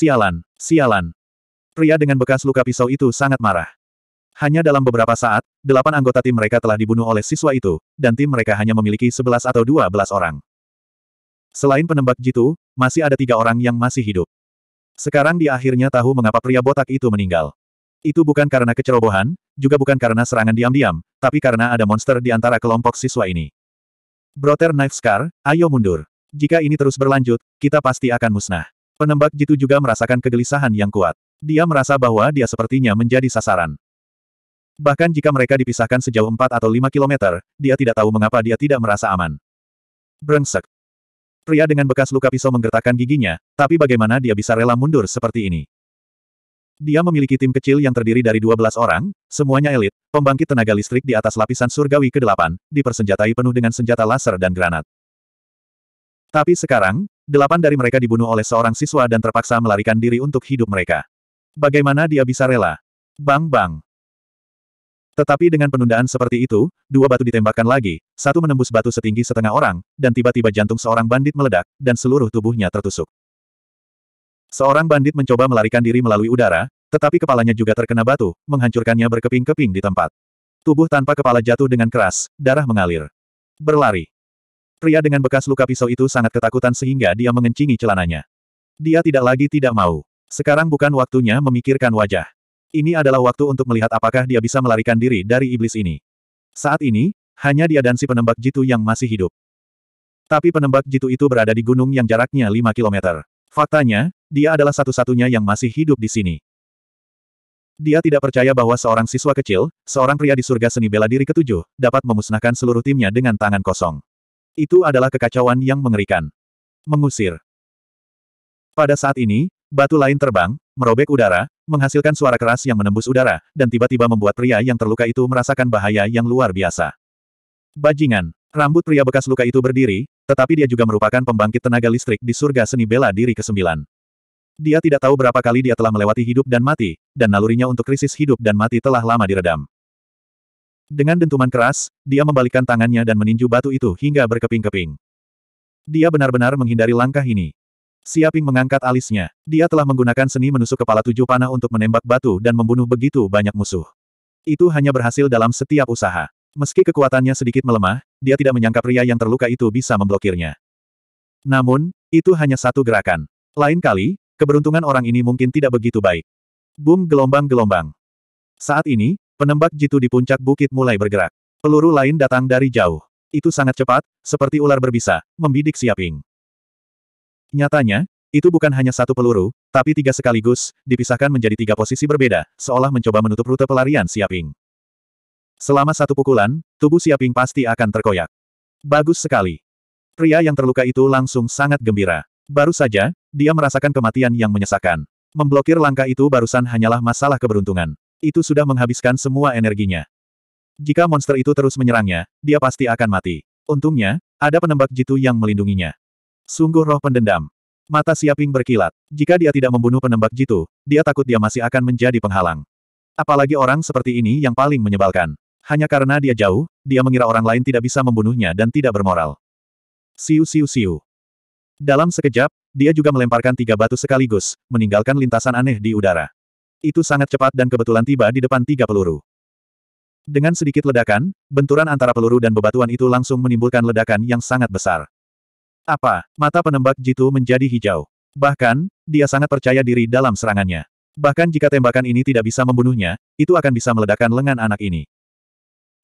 Sialan, sialan. Pria dengan bekas luka pisau itu sangat marah. Hanya dalam beberapa saat, delapan anggota tim mereka telah dibunuh oleh siswa itu, dan tim mereka hanya memiliki sebelas atau dua belas orang. Selain penembak jitu, masih ada tiga orang yang masih hidup. Sekarang dia akhirnya tahu mengapa pria botak itu meninggal. Itu bukan karena kecerobohan, juga bukan karena serangan diam-diam, tapi karena ada monster di antara kelompok siswa ini. Brother Knife Scar, ayo mundur. Jika ini terus berlanjut, kita pasti akan musnah. Penembak jitu juga merasakan kegelisahan yang kuat. Dia merasa bahwa dia sepertinya menjadi sasaran. Bahkan jika mereka dipisahkan sejauh 4 atau 5 kilometer, dia tidak tahu mengapa dia tidak merasa aman. Brengsek. Pria dengan bekas luka pisau menggertakkan giginya, tapi bagaimana dia bisa rela mundur seperti ini? Dia memiliki tim kecil yang terdiri dari 12 orang, semuanya elit, pembangkit tenaga listrik di atas lapisan surgawi ke-8, dipersenjatai penuh dengan senjata laser dan granat. Tapi sekarang, delapan dari mereka dibunuh oleh seorang siswa dan terpaksa melarikan diri untuk hidup mereka. Bagaimana dia bisa rela? Bang-bang. Tetapi dengan penundaan seperti itu, dua batu ditembakkan lagi, satu menembus batu setinggi setengah orang, dan tiba-tiba jantung seorang bandit meledak, dan seluruh tubuhnya tertusuk. Seorang bandit mencoba melarikan diri melalui udara, tetapi kepalanya juga terkena batu, menghancurkannya berkeping-keping di tempat. Tubuh tanpa kepala jatuh dengan keras, darah mengalir. Berlari. Pria dengan bekas luka pisau itu sangat ketakutan sehingga dia mengencingi celananya. Dia tidak lagi tidak mau. Sekarang bukan waktunya memikirkan wajah. Ini adalah waktu untuk melihat apakah dia bisa melarikan diri dari iblis ini. Saat ini, hanya dia dan si penembak jitu yang masih hidup. Tapi penembak jitu itu berada di gunung yang jaraknya 5 kilometer. Faktanya, dia adalah satu-satunya yang masih hidup di sini. Dia tidak percaya bahwa seorang siswa kecil, seorang pria di surga seni bela diri ketujuh, dapat memusnahkan seluruh timnya dengan tangan kosong. Itu adalah kekacauan yang mengerikan. Mengusir. Pada saat ini, batu lain terbang, merobek udara, menghasilkan suara keras yang menembus udara, dan tiba-tiba membuat pria yang terluka itu merasakan bahaya yang luar biasa. Bajingan. Rambut pria bekas luka itu berdiri, tetapi dia juga merupakan pembangkit tenaga listrik di surga seni bela diri ke-9. Dia tidak tahu berapa kali dia telah melewati hidup dan mati, dan nalurinya untuk krisis hidup dan mati telah lama diredam. Dengan dentuman keras, dia membalikkan tangannya dan meninju batu itu hingga berkeping-keping. Dia benar-benar menghindari langkah ini. Siaping mengangkat alisnya. Dia telah menggunakan seni menusuk kepala tujuh panah untuk menembak batu dan membunuh begitu banyak musuh. Itu hanya berhasil dalam setiap usaha. Meski kekuatannya sedikit melemah, dia tidak menyangka pria yang terluka itu bisa memblokirnya. Namun, itu hanya satu gerakan. Lain kali, keberuntungan orang ini mungkin tidak begitu baik. Boom gelombang-gelombang. Saat ini, Penembak jitu di puncak bukit mulai bergerak. Peluru lain datang dari jauh. Itu sangat cepat, seperti ular berbisa, membidik Siaping. Nyatanya, itu bukan hanya satu peluru, tapi tiga sekaligus, dipisahkan menjadi tiga posisi berbeda, seolah mencoba menutup rute pelarian Siaping. Selama satu pukulan, tubuh Siaping pasti akan terkoyak. Bagus sekali. Pria yang terluka itu langsung sangat gembira. Baru saja, dia merasakan kematian yang menyesakkan. Memblokir langkah itu barusan hanyalah masalah keberuntungan. Itu sudah menghabiskan semua energinya. Jika monster itu terus menyerangnya, dia pasti akan mati. Untungnya, ada penembak jitu yang melindunginya. Sungguh roh pendendam. Mata Siaping berkilat. Jika dia tidak membunuh penembak jitu, dia takut dia masih akan menjadi penghalang. Apalagi orang seperti ini yang paling menyebalkan. Hanya karena dia jauh, dia mengira orang lain tidak bisa membunuhnya dan tidak bermoral. Siu siu siu. Dalam sekejap, dia juga melemparkan tiga batu sekaligus, meninggalkan lintasan aneh di udara. Itu sangat cepat dan kebetulan tiba di depan tiga peluru. Dengan sedikit ledakan, benturan antara peluru dan bebatuan itu langsung menimbulkan ledakan yang sangat besar. Apa? Mata penembak Jitu menjadi hijau. Bahkan, dia sangat percaya diri dalam serangannya. Bahkan jika tembakan ini tidak bisa membunuhnya, itu akan bisa meledakkan lengan anak ini.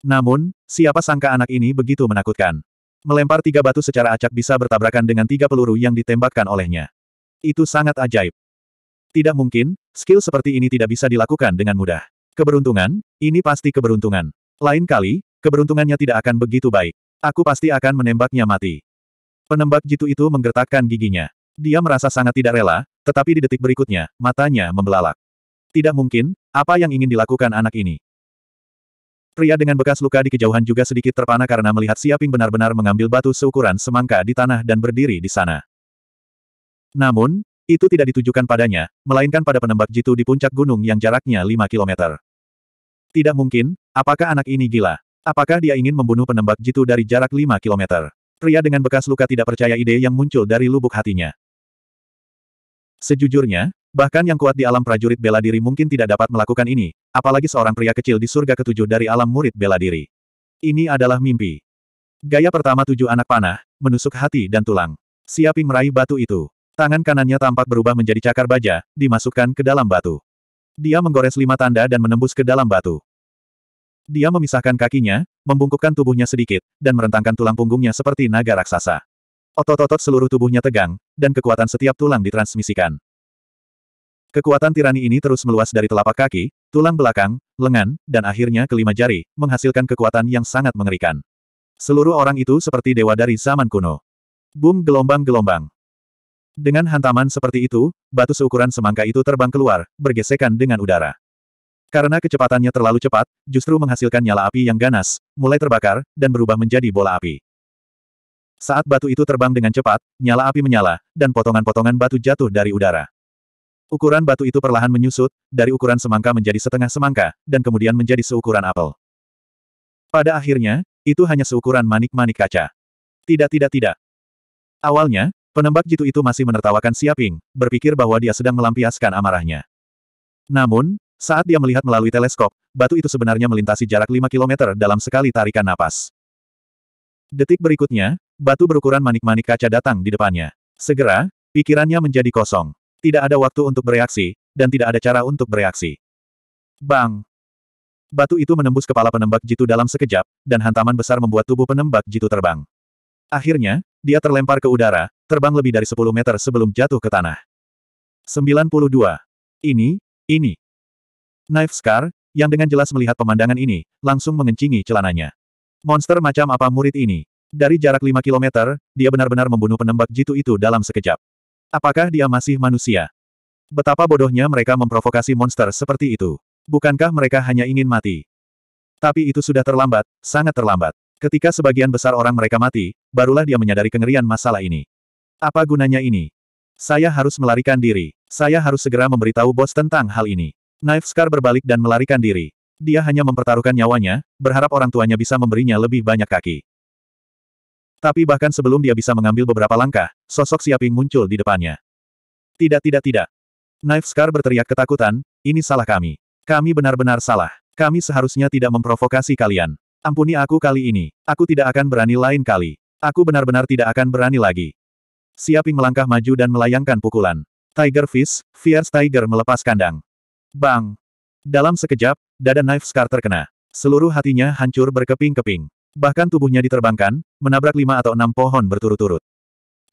Namun, siapa sangka anak ini begitu menakutkan. Melempar tiga batu secara acak bisa bertabrakan dengan tiga peluru yang ditembakkan olehnya. Itu sangat ajaib. Tidak mungkin, skill seperti ini tidak bisa dilakukan dengan mudah. Keberuntungan, ini pasti keberuntungan. Lain kali, keberuntungannya tidak akan begitu baik. Aku pasti akan menembaknya mati. Penembak jitu itu menggertakkan giginya. Dia merasa sangat tidak rela, tetapi di detik berikutnya, matanya membelalak. Tidak mungkin, apa yang ingin dilakukan anak ini? Pria dengan bekas luka di kejauhan juga sedikit terpana karena melihat Siaping benar-benar mengambil batu seukuran semangka di tanah dan berdiri di sana. Namun, itu tidak ditujukan padanya, melainkan pada penembak jitu di puncak gunung yang jaraknya 5 kilometer. Tidak mungkin, apakah anak ini gila? Apakah dia ingin membunuh penembak jitu dari jarak 5 kilometer? Pria dengan bekas luka tidak percaya ide yang muncul dari lubuk hatinya. Sejujurnya, bahkan yang kuat di alam prajurit bela diri mungkin tidak dapat melakukan ini, apalagi seorang pria kecil di surga ketujuh dari alam murid bela diri. Ini adalah mimpi. Gaya pertama tujuh anak panah, menusuk hati dan tulang. Siaping meraih batu itu. Tangan kanannya tampak berubah menjadi cakar baja, dimasukkan ke dalam batu. Dia menggores lima tanda dan menembus ke dalam batu. Dia memisahkan kakinya, membungkukkan tubuhnya sedikit, dan merentangkan tulang punggungnya seperti naga raksasa. Otot-otot seluruh tubuhnya tegang, dan kekuatan setiap tulang ditransmisikan. Kekuatan tirani ini terus meluas dari telapak kaki, tulang belakang, lengan, dan akhirnya kelima jari, menghasilkan kekuatan yang sangat mengerikan. Seluruh orang itu seperti dewa dari zaman kuno. Boom gelombang-gelombang. Dengan hantaman seperti itu, batu seukuran semangka itu terbang keluar, bergesekan dengan udara. Karena kecepatannya terlalu cepat, justru menghasilkan nyala api yang ganas, mulai terbakar, dan berubah menjadi bola api. Saat batu itu terbang dengan cepat, nyala api menyala, dan potongan-potongan batu jatuh dari udara. Ukuran batu itu perlahan menyusut, dari ukuran semangka menjadi setengah semangka, dan kemudian menjadi seukuran apel. Pada akhirnya, itu hanya seukuran manik-manik kaca. Tidak tidak tidak. Awalnya, Penembak jitu itu masih menertawakan Siaping, berpikir bahwa dia sedang melampiaskan amarahnya. Namun, saat dia melihat melalui teleskop, batu itu sebenarnya melintasi jarak 5 km dalam sekali tarikan napas. Detik berikutnya, batu berukuran manik-manik kaca datang di depannya. Segera, pikirannya menjadi kosong. Tidak ada waktu untuk bereaksi, dan tidak ada cara untuk bereaksi. Bang! Batu itu menembus kepala penembak jitu dalam sekejap, dan hantaman besar membuat tubuh penembak jitu terbang. Akhirnya, dia terlempar ke udara, terbang lebih dari 10 meter sebelum jatuh ke tanah. 92. Ini, ini. Knife Scar, yang dengan jelas melihat pemandangan ini, langsung mengencingi celananya. Monster macam apa murid ini? Dari jarak 5 km, dia benar-benar membunuh penembak jitu itu dalam sekejap. Apakah dia masih manusia? Betapa bodohnya mereka memprovokasi monster seperti itu. Bukankah mereka hanya ingin mati? Tapi itu sudah terlambat, sangat terlambat. Ketika sebagian besar orang mereka mati, barulah dia menyadari kengerian masalah ini. Apa gunanya ini? Saya harus melarikan diri. Saya harus segera memberitahu bos tentang hal ini. Knife Scar berbalik dan melarikan diri. Dia hanya mempertaruhkan nyawanya, berharap orang tuanya bisa memberinya lebih banyak kaki. Tapi bahkan sebelum dia bisa mengambil beberapa langkah, sosok Siaping muncul di depannya. Tidak tidak tidak. Knife Scar berteriak ketakutan, ini salah kami. Kami benar-benar salah. Kami seharusnya tidak memprovokasi kalian. Ampuni aku kali ini. Aku tidak akan berani lain kali. Aku benar-benar tidak akan berani lagi. Siaping melangkah maju dan melayangkan pukulan. Tiger Fist, Fierce Tiger melepas kandang. Bang! Dalam sekejap, dada Knife Scar terkena. Seluruh hatinya hancur berkeping-keping. Bahkan tubuhnya diterbangkan, menabrak lima atau enam pohon berturut-turut.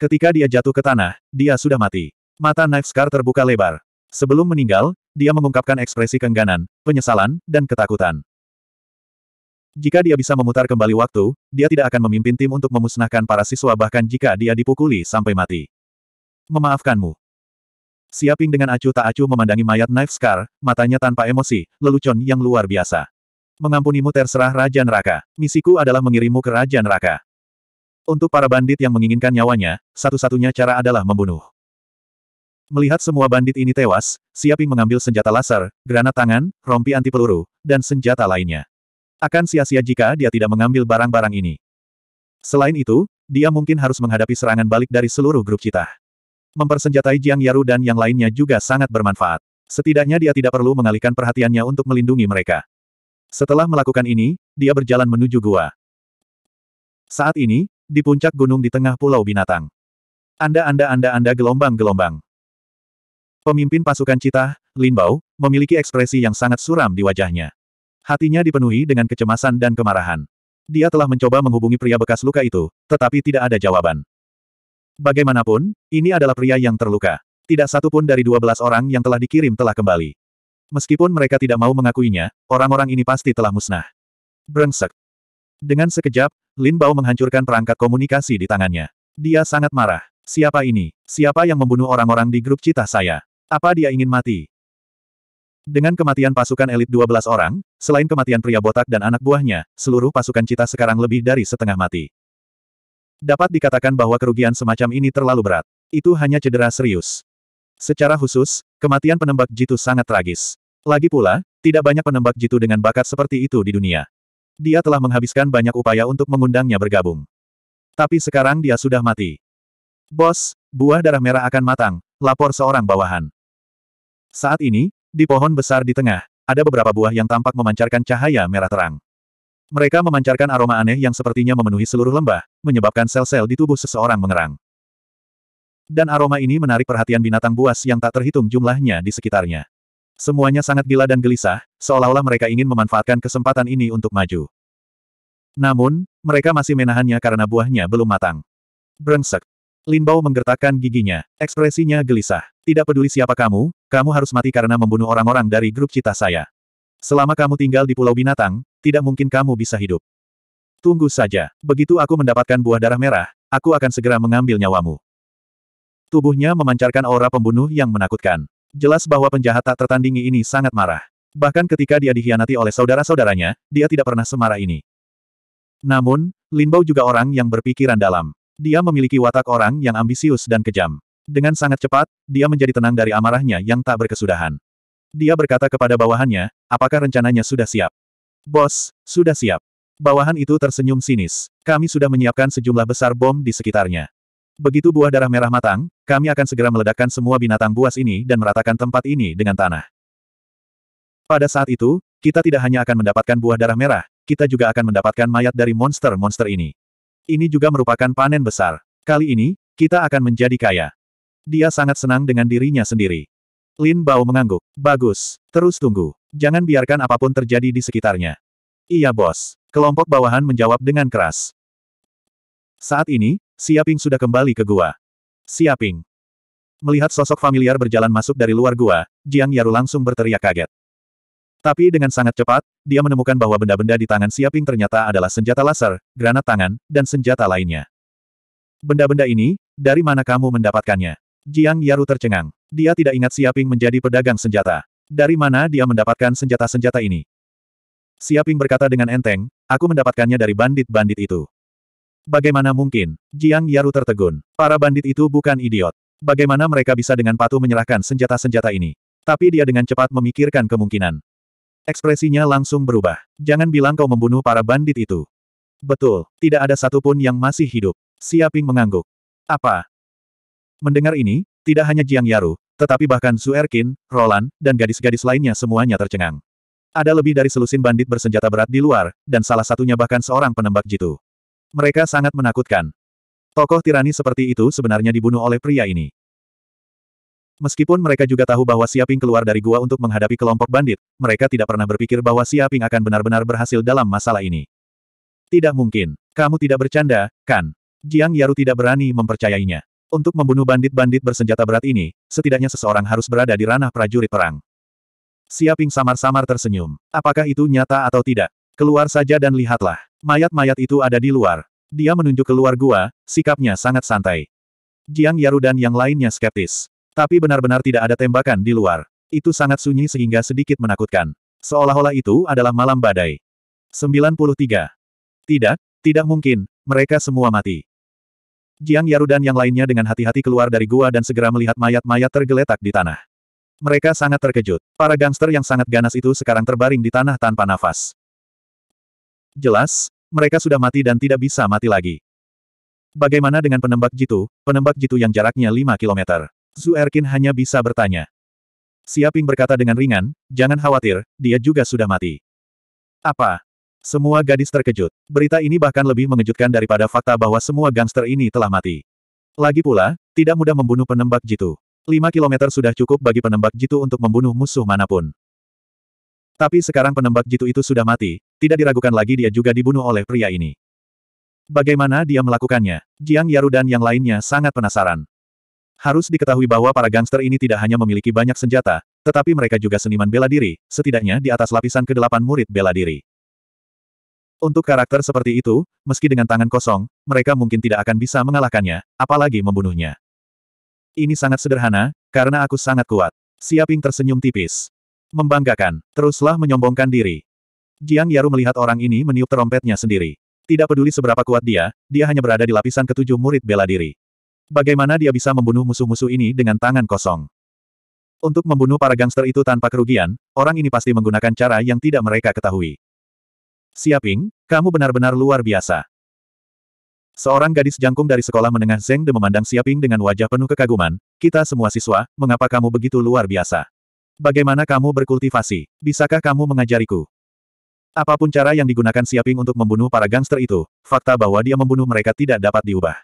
Ketika dia jatuh ke tanah, dia sudah mati. Mata Knife Scar terbuka lebar. Sebelum meninggal, dia mengungkapkan ekspresi kengganan, penyesalan, dan ketakutan. Jika dia bisa memutar kembali waktu, dia tidak akan memimpin tim untuk memusnahkan para siswa bahkan jika dia dipukuli sampai mati. Memaafkanmu. Siaping dengan acuh tak acuh memandangi mayat Knife Scar, matanya tanpa emosi, lelucon yang luar biasa. Mengampunimu terserah Raja Neraka. Misiku adalah mengirimmu ke Raja Neraka. Untuk para bandit yang menginginkan nyawanya, satu-satunya cara adalah membunuh. Melihat semua bandit ini tewas, Siaping mengambil senjata laser, granat tangan, rompi anti peluru, dan senjata lainnya. Akan sia-sia jika dia tidak mengambil barang-barang ini. Selain itu, dia mungkin harus menghadapi serangan balik dari seluruh grup citah. Mempersenjatai Jiang Yaru dan yang lainnya juga sangat bermanfaat. Setidaknya dia tidak perlu mengalihkan perhatiannya untuk melindungi mereka. Setelah melakukan ini, dia berjalan menuju gua. Saat ini, di puncak gunung di tengah pulau binatang. Anda anda anda anda gelombang-gelombang. Pemimpin pasukan Citah, Linbao, memiliki ekspresi yang sangat suram di wajahnya. Hatinya dipenuhi dengan kecemasan dan kemarahan. Dia telah mencoba menghubungi pria bekas luka itu, tetapi tidak ada jawaban. Bagaimanapun, ini adalah pria yang terluka. Tidak satu pun dari dua belas orang yang telah dikirim telah kembali. Meskipun mereka tidak mau mengakuinya, orang-orang ini pasti telah musnah. Brengsek. Dengan sekejap, Lin Bao menghancurkan perangkat komunikasi di tangannya. Dia sangat marah. Siapa ini? Siapa yang membunuh orang-orang di grup cita saya? Apa dia ingin mati? Dengan kematian pasukan elit 12 orang, selain kematian pria botak dan anak buahnya, seluruh pasukan cita sekarang lebih dari setengah mati. Dapat dikatakan bahwa kerugian semacam ini terlalu berat. Itu hanya cedera serius. Secara khusus, kematian penembak jitu sangat tragis. Lagi pula, tidak banyak penembak jitu dengan bakat seperti itu di dunia. Dia telah menghabiskan banyak upaya untuk mengundangnya bergabung. Tapi sekarang dia sudah mati. Bos, buah darah merah akan matang, lapor seorang bawahan. Saat ini, di pohon besar di tengah, ada beberapa buah yang tampak memancarkan cahaya merah terang. Mereka memancarkan aroma aneh yang sepertinya memenuhi seluruh lembah, menyebabkan sel-sel di tubuh seseorang mengerang. Dan aroma ini menarik perhatian binatang buas yang tak terhitung jumlahnya di sekitarnya. Semuanya sangat gila dan gelisah, seolah-olah mereka ingin memanfaatkan kesempatan ini untuk maju. Namun, mereka masih menahannya karena buahnya belum matang. Brengsek. Linbao menggertakkan giginya, ekspresinya gelisah. Tidak peduli siapa kamu, kamu harus mati karena membunuh orang-orang dari grup cita saya. Selama kamu tinggal di Pulau Binatang, tidak mungkin kamu bisa hidup. Tunggu saja, begitu aku mendapatkan buah darah merah, aku akan segera mengambil nyawamu. Tubuhnya memancarkan aura pembunuh yang menakutkan. Jelas bahwa penjahat tak tertandingi ini sangat marah. Bahkan ketika dia dihianati oleh saudara-saudaranya, dia tidak pernah semarah ini. Namun, Linbao juga orang yang berpikiran dalam. Dia memiliki watak orang yang ambisius dan kejam. Dengan sangat cepat, dia menjadi tenang dari amarahnya yang tak berkesudahan. Dia berkata kepada bawahannya, apakah rencananya sudah siap? Bos, sudah siap. Bawahan itu tersenyum sinis. Kami sudah menyiapkan sejumlah besar bom di sekitarnya. Begitu buah darah merah matang, kami akan segera meledakkan semua binatang buas ini dan meratakan tempat ini dengan tanah. Pada saat itu, kita tidak hanya akan mendapatkan buah darah merah, kita juga akan mendapatkan mayat dari monster-monster ini. Ini juga merupakan panen besar. Kali ini, kita akan menjadi kaya. Dia sangat senang dengan dirinya sendiri. Lin Bao mengangguk. Bagus, terus tunggu. Jangan biarkan apapun terjadi di sekitarnya. Iya bos. Kelompok bawahan menjawab dengan keras. Saat ini, Siaping sudah kembali ke gua. Siaping. Melihat sosok familiar berjalan masuk dari luar gua, Jiang Yaru langsung berteriak kaget. Tapi dengan sangat cepat, dia menemukan bahwa benda-benda di tangan Siaping ternyata adalah senjata laser, granat tangan, dan senjata lainnya. Benda-benda ini, dari mana kamu mendapatkannya? Jiang Yaru tercengang. Dia tidak ingat Siaping menjadi pedagang senjata. Dari mana dia mendapatkan senjata-senjata ini? Siaping berkata dengan enteng, aku mendapatkannya dari bandit-bandit itu. Bagaimana mungkin? Jiang Yaru tertegun. Para bandit itu bukan idiot. Bagaimana mereka bisa dengan patuh menyerahkan senjata-senjata ini? Tapi dia dengan cepat memikirkan kemungkinan. Ekspresinya langsung berubah. Jangan bilang kau membunuh para bandit itu. Betul, tidak ada satupun yang masih hidup. Siaping mengangguk. Apa, Mendengar ini, tidak hanya Jiang Yaru, tetapi bahkan Su Erkin, Roland, dan gadis-gadis lainnya semuanya tercengang. Ada lebih dari selusin bandit bersenjata berat di luar, dan salah satunya bahkan seorang penembak jitu. Mereka sangat menakutkan. Tokoh tirani seperti itu sebenarnya dibunuh oleh pria ini. Meskipun mereka juga tahu bahwa Siaping keluar dari gua untuk menghadapi kelompok bandit, mereka tidak pernah berpikir bahwa Siaping akan benar-benar berhasil dalam masalah ini. Tidak mungkin. Kamu tidak bercanda, kan? Jiang Yaru tidak berani mempercayainya. Untuk membunuh bandit-bandit bersenjata berat ini, setidaknya seseorang harus berada di ranah prajurit perang. Siaping samar-samar tersenyum. Apakah itu nyata atau tidak? Keluar saja dan lihatlah. Mayat-mayat itu ada di luar. Dia menunjuk keluar gua, sikapnya sangat santai. Jiang Yaru dan yang lainnya skeptis. Tapi benar-benar tidak ada tembakan di luar. Itu sangat sunyi sehingga sedikit menakutkan. Seolah-olah itu adalah malam badai. 93. Tidak, tidak mungkin, mereka semua mati. Jiang Yaru dan yang lainnya dengan hati-hati keluar dari gua dan segera melihat mayat-mayat tergeletak di tanah. Mereka sangat terkejut. Para gangster yang sangat ganas itu sekarang terbaring di tanah tanpa nafas. Jelas, mereka sudah mati dan tidak bisa mati lagi. Bagaimana dengan penembak jitu, penembak jitu yang jaraknya 5 km? Zu Erkin hanya bisa bertanya. Siaping berkata dengan ringan, jangan khawatir, dia juga sudah mati. Apa? Semua gadis terkejut. Berita ini bahkan lebih mengejutkan daripada fakta bahwa semua gangster ini telah mati. Lagi pula, tidak mudah membunuh penembak jitu. 5 kilometer sudah cukup bagi penembak jitu untuk membunuh musuh manapun. Tapi sekarang penembak jitu itu sudah mati, tidak diragukan lagi dia juga dibunuh oleh pria ini. Bagaimana dia melakukannya? Jiang Yaru dan yang lainnya sangat penasaran. Harus diketahui bahwa para gangster ini tidak hanya memiliki banyak senjata, tetapi mereka juga seniman bela diri, setidaknya di atas lapisan kedelapan murid bela diri. Untuk karakter seperti itu, meski dengan tangan kosong, mereka mungkin tidak akan bisa mengalahkannya, apalagi membunuhnya. Ini sangat sederhana, karena aku sangat kuat. Siaping tersenyum tipis. Membanggakan, teruslah menyombongkan diri. Jiang Yaru melihat orang ini meniup terompetnya sendiri. Tidak peduli seberapa kuat dia, dia hanya berada di lapisan ketujuh murid bela diri. Bagaimana dia bisa membunuh musuh-musuh ini dengan tangan kosong? Untuk membunuh para gangster itu tanpa kerugian, orang ini pasti menggunakan cara yang tidak mereka ketahui. Siaping, kamu benar-benar luar biasa. Seorang gadis jangkung dari sekolah menengah Zeng De memandang Siaping dengan wajah penuh kekaguman, kita semua siswa, mengapa kamu begitu luar biasa? Bagaimana kamu berkultivasi? Bisakah kamu mengajariku? Apapun cara yang digunakan Siaping untuk membunuh para gangster itu, fakta bahwa dia membunuh mereka tidak dapat diubah.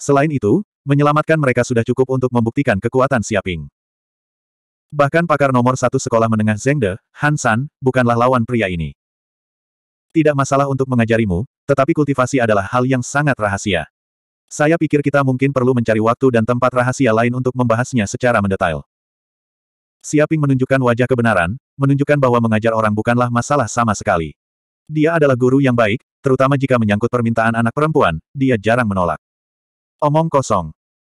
Selain itu, menyelamatkan mereka sudah cukup untuk membuktikan kekuatan Siaping. Bahkan pakar nomor satu sekolah menengah Zengde, Hansan, bukanlah lawan pria ini. Tidak masalah untuk mengajarimu, tetapi kultivasi adalah hal yang sangat rahasia. Saya pikir kita mungkin perlu mencari waktu dan tempat rahasia lain untuk membahasnya secara mendetail. Siaping menunjukkan wajah kebenaran, menunjukkan bahwa mengajar orang bukanlah masalah sama sekali. Dia adalah guru yang baik, terutama jika menyangkut permintaan anak perempuan, dia jarang menolak. Omong kosong.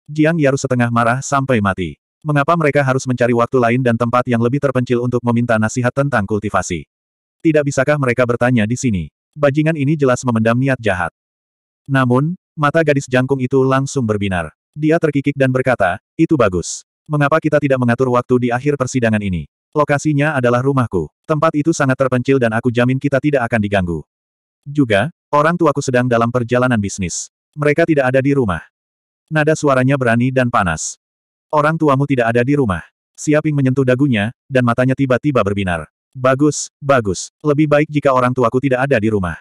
Jiang Yaru setengah marah sampai mati. Mengapa mereka harus mencari waktu lain dan tempat yang lebih terpencil untuk meminta nasihat tentang kultivasi? Tidak bisakah mereka bertanya di sini? Bajingan ini jelas memendam niat jahat. Namun, mata gadis jangkung itu langsung berbinar. Dia terkikik dan berkata, itu bagus. Mengapa kita tidak mengatur waktu di akhir persidangan ini? Lokasinya adalah rumahku. Tempat itu sangat terpencil dan aku jamin kita tidak akan diganggu. Juga, orang tuaku sedang dalam perjalanan bisnis. Mereka tidak ada di rumah. Nada suaranya berani dan panas. Orang tuamu tidak ada di rumah. Siaping menyentuh dagunya, dan matanya tiba-tiba berbinar. Bagus, bagus. Lebih baik jika orang tuaku tidak ada di rumah.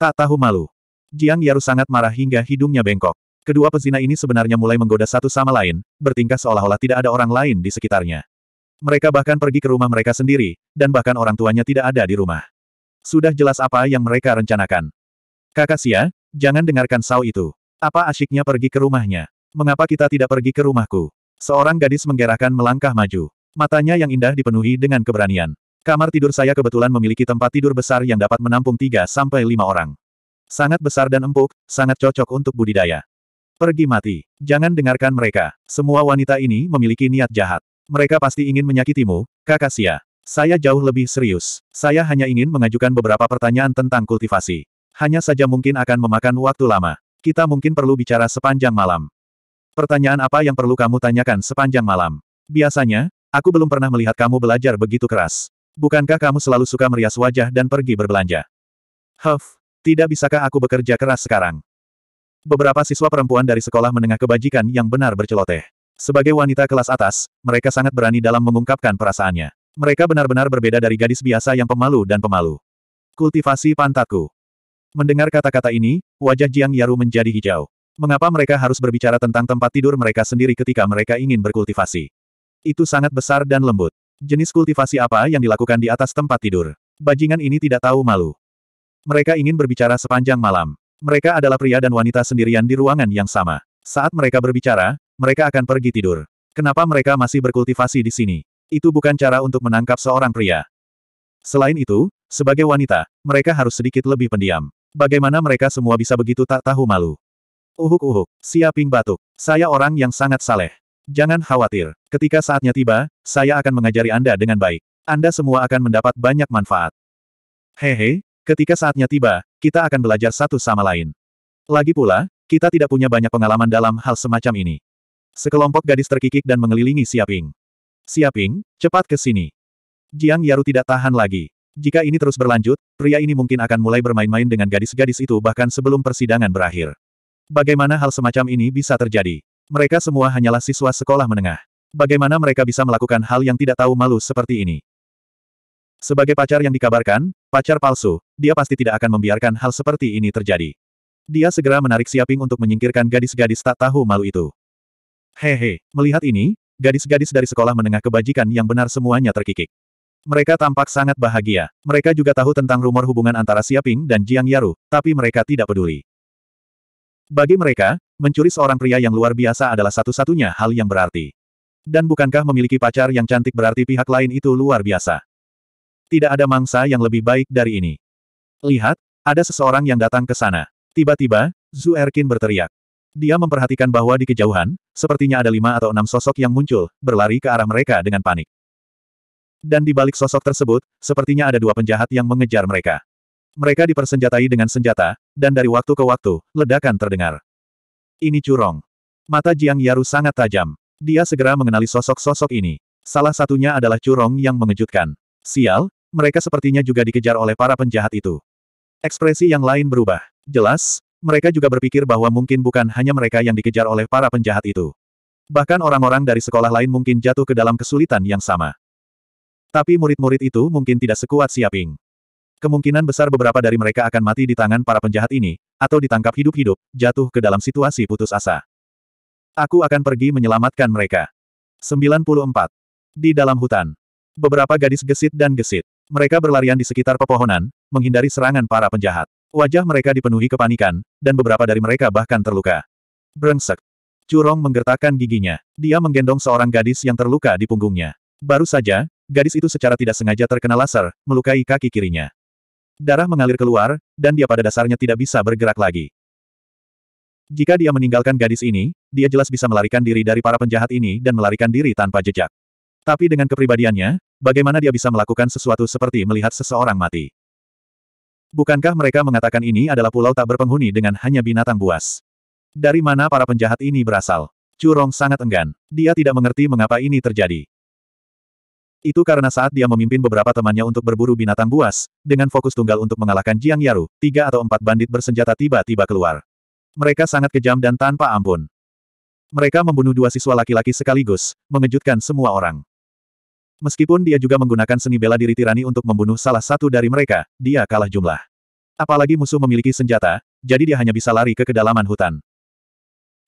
Tak tahu malu. Jiang Yaru sangat marah hingga hidungnya bengkok. Kedua pezina ini sebenarnya mulai menggoda satu sama lain, bertingkah seolah-olah tidak ada orang lain di sekitarnya. Mereka bahkan pergi ke rumah mereka sendiri, dan bahkan orang tuanya tidak ada di rumah. Sudah jelas apa yang mereka rencanakan. Kakak Sia, jangan dengarkan Sao itu. Apa asyiknya pergi ke rumahnya? Mengapa kita tidak pergi ke rumahku? Seorang gadis menggerakkan melangkah maju. Matanya yang indah dipenuhi dengan keberanian. Kamar tidur saya kebetulan memiliki tempat tidur besar yang dapat menampung 3 sampai 5 orang. Sangat besar dan empuk, sangat cocok untuk budidaya. Pergi mati. Jangan dengarkan mereka. Semua wanita ini memiliki niat jahat. Mereka pasti ingin menyakitimu, kakak Sia. Saya jauh lebih serius. Saya hanya ingin mengajukan beberapa pertanyaan tentang kultivasi. Hanya saja mungkin akan memakan waktu lama. Kita mungkin perlu bicara sepanjang malam. Pertanyaan apa yang perlu kamu tanyakan sepanjang malam? Biasanya, aku belum pernah melihat kamu belajar begitu keras. Bukankah kamu selalu suka merias wajah dan pergi berbelanja? Huff, tidak bisakah aku bekerja keras sekarang? Beberapa siswa perempuan dari sekolah menengah kebajikan yang benar berceloteh. Sebagai wanita kelas atas, mereka sangat berani dalam mengungkapkan perasaannya. Mereka benar-benar berbeda dari gadis biasa yang pemalu dan pemalu. Kultivasi pantatku. Mendengar kata-kata ini, wajah Jiang Yaru menjadi hijau. Mengapa mereka harus berbicara tentang tempat tidur mereka sendiri ketika mereka ingin berkultivasi? Itu sangat besar dan lembut. Jenis kultivasi apa yang dilakukan di atas tempat tidur? Bajingan ini tidak tahu malu. Mereka ingin berbicara sepanjang malam. Mereka adalah pria dan wanita sendirian di ruangan yang sama. Saat mereka berbicara, mereka akan pergi tidur. Kenapa mereka masih berkultivasi di sini? Itu bukan cara untuk menangkap seorang pria. Selain itu, sebagai wanita, mereka harus sedikit lebih pendiam. Bagaimana mereka semua bisa begitu tak tahu malu? Uhuk-uhuk, siaping batuk. Saya orang yang sangat saleh. Jangan khawatir. Ketika saatnya tiba, saya akan mengajari Anda dengan baik. Anda semua akan mendapat banyak manfaat. Hehe, ketika saatnya tiba, kita akan belajar satu sama lain. Lagi pula, kita tidak punya banyak pengalaman dalam hal semacam ini. Sekelompok gadis terkikik dan mengelilingi Siaping. Siaping, cepat ke sini. Jiang Yaru tidak tahan lagi. Jika ini terus berlanjut, pria ini mungkin akan mulai bermain-main dengan gadis-gadis itu bahkan sebelum persidangan berakhir. Bagaimana hal semacam ini bisa terjadi? Mereka semua hanyalah siswa sekolah menengah. Bagaimana mereka bisa melakukan hal yang tidak tahu malu seperti ini? Sebagai pacar yang dikabarkan, pacar palsu, dia pasti tidak akan membiarkan hal seperti ini terjadi. Dia segera menarik Siaping untuk menyingkirkan gadis-gadis tak tahu malu itu. Hehe, melihat ini, gadis-gadis dari sekolah menengah kebajikan yang benar semuanya terkikik. Mereka tampak sangat bahagia. Mereka juga tahu tentang rumor hubungan antara Siaping dan Jiang Yaru, tapi mereka tidak peduli. Bagi mereka, Mencuri seorang pria yang luar biasa adalah satu-satunya hal yang berarti. Dan bukankah memiliki pacar yang cantik berarti pihak lain itu luar biasa? Tidak ada mangsa yang lebih baik dari ini. Lihat, ada seseorang yang datang ke sana. Tiba-tiba, Zu Erkin berteriak. Dia memperhatikan bahwa di kejauhan, sepertinya ada lima atau enam sosok yang muncul, berlari ke arah mereka dengan panik. Dan di balik sosok tersebut, sepertinya ada dua penjahat yang mengejar mereka. Mereka dipersenjatai dengan senjata, dan dari waktu ke waktu, ledakan terdengar. Ini curong. Mata Jiang Yaru sangat tajam. Dia segera mengenali sosok-sosok ini. Salah satunya adalah curong yang mengejutkan. Sial, mereka sepertinya juga dikejar oleh para penjahat itu. Ekspresi yang lain berubah. Jelas, mereka juga berpikir bahwa mungkin bukan hanya mereka yang dikejar oleh para penjahat itu. Bahkan orang-orang dari sekolah lain mungkin jatuh ke dalam kesulitan yang sama. Tapi murid-murid itu mungkin tidak sekuat Siaping. Kemungkinan besar beberapa dari mereka akan mati di tangan para penjahat ini, atau ditangkap hidup-hidup, jatuh ke dalam situasi putus asa. Aku akan pergi menyelamatkan mereka. 94. Di dalam hutan. Beberapa gadis gesit dan gesit. Mereka berlarian di sekitar pepohonan, menghindari serangan para penjahat. Wajah mereka dipenuhi kepanikan, dan beberapa dari mereka bahkan terluka. Brengsek. Curong menggertakkan giginya. Dia menggendong seorang gadis yang terluka di punggungnya. Baru saja, gadis itu secara tidak sengaja terkena laser, melukai kaki kirinya. Darah mengalir keluar, dan dia pada dasarnya tidak bisa bergerak lagi. Jika dia meninggalkan gadis ini, dia jelas bisa melarikan diri dari para penjahat ini dan melarikan diri tanpa jejak. Tapi dengan kepribadiannya, bagaimana dia bisa melakukan sesuatu seperti melihat seseorang mati? Bukankah mereka mengatakan ini adalah pulau tak berpenghuni dengan hanya binatang buas? Dari mana para penjahat ini berasal? Curong sangat enggan. Dia tidak mengerti mengapa ini terjadi. Itu karena saat dia memimpin beberapa temannya untuk berburu binatang buas, dengan fokus tunggal untuk mengalahkan Jiang Yaru, tiga atau empat bandit bersenjata tiba-tiba keluar. Mereka sangat kejam dan tanpa ampun. Mereka membunuh dua siswa laki-laki sekaligus, mengejutkan semua orang. Meskipun dia juga menggunakan seni bela diri tirani untuk membunuh salah satu dari mereka, dia kalah jumlah. Apalagi musuh memiliki senjata, jadi dia hanya bisa lari ke kedalaman hutan.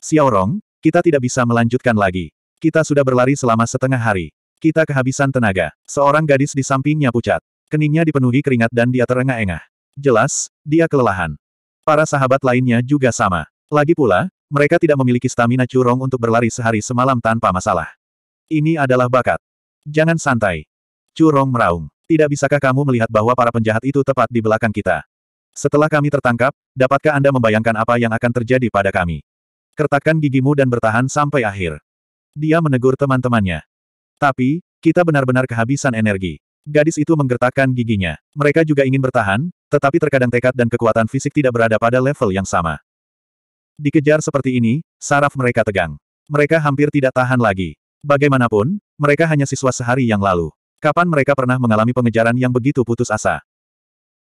Xiaorong, kita tidak bisa melanjutkan lagi. Kita sudah berlari selama setengah hari. Kita kehabisan tenaga. Seorang gadis di sampingnya pucat. Keningnya dipenuhi keringat dan dia terengah-engah. Jelas, dia kelelahan. Para sahabat lainnya juga sama. Lagi pula, mereka tidak memiliki stamina curong untuk berlari sehari semalam tanpa masalah. Ini adalah bakat. Jangan santai. Curong meraung. Tidak bisakah kamu melihat bahwa para penjahat itu tepat di belakang kita? Setelah kami tertangkap, dapatkah Anda membayangkan apa yang akan terjadi pada kami? Kertakan gigimu dan bertahan sampai akhir. Dia menegur teman-temannya. Tapi, kita benar-benar kehabisan energi. Gadis itu menggertakkan giginya. Mereka juga ingin bertahan, tetapi terkadang tekad dan kekuatan fisik tidak berada pada level yang sama. Dikejar seperti ini, saraf mereka tegang. Mereka hampir tidak tahan lagi. Bagaimanapun, mereka hanya siswa sehari yang lalu. Kapan mereka pernah mengalami pengejaran yang begitu putus asa?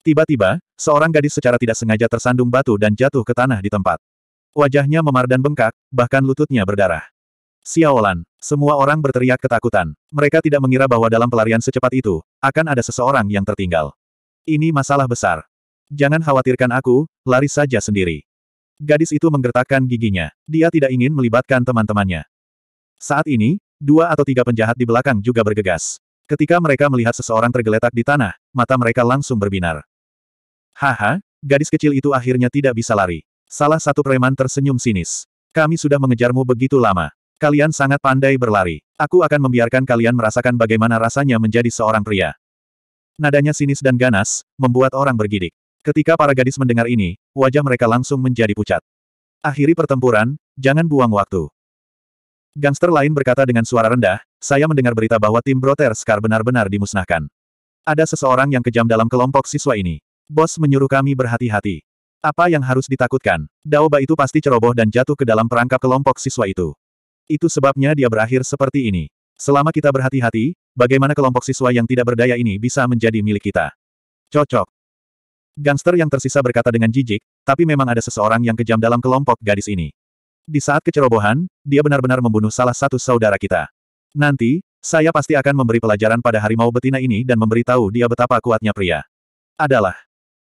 Tiba-tiba, seorang gadis secara tidak sengaja tersandung batu dan jatuh ke tanah di tempat. Wajahnya memar dan bengkak, bahkan lututnya berdarah. Xiaolan. Semua orang berteriak ketakutan. Mereka tidak mengira bahwa dalam pelarian secepat itu, akan ada seseorang yang tertinggal. Ini masalah besar. Jangan khawatirkan aku, lari saja sendiri. Gadis itu menggertakkan giginya. Dia tidak ingin melibatkan teman-temannya. Saat ini, dua atau tiga penjahat di belakang juga bergegas. Ketika mereka melihat seseorang tergeletak di tanah, mata mereka langsung berbinar. Haha, gadis kecil itu akhirnya tidak bisa lari. Salah satu preman tersenyum sinis. Kami sudah mengejarmu begitu lama. Kalian sangat pandai berlari. Aku akan membiarkan kalian merasakan bagaimana rasanya menjadi seorang pria. Nadanya sinis dan ganas, membuat orang bergidik. Ketika para gadis mendengar ini, wajah mereka langsung menjadi pucat. Akhiri pertempuran, jangan buang waktu. Gangster lain berkata dengan suara rendah, saya mendengar berita bahwa tim Broter Scar benar-benar dimusnahkan. Ada seseorang yang kejam dalam kelompok siswa ini. Bos menyuruh kami berhati-hati. Apa yang harus ditakutkan? Daoba itu pasti ceroboh dan jatuh ke dalam perangkap kelompok siswa itu. Itu sebabnya dia berakhir seperti ini. Selama kita berhati-hati, bagaimana kelompok siswa yang tidak berdaya ini bisa menjadi milik kita? Cocok. Gangster yang tersisa berkata dengan jijik, tapi memang ada seseorang yang kejam dalam kelompok gadis ini. Di saat kecerobohan, dia benar-benar membunuh salah satu saudara kita. Nanti, saya pasti akan memberi pelajaran pada harimau betina ini dan memberitahu dia betapa kuatnya pria. Adalah.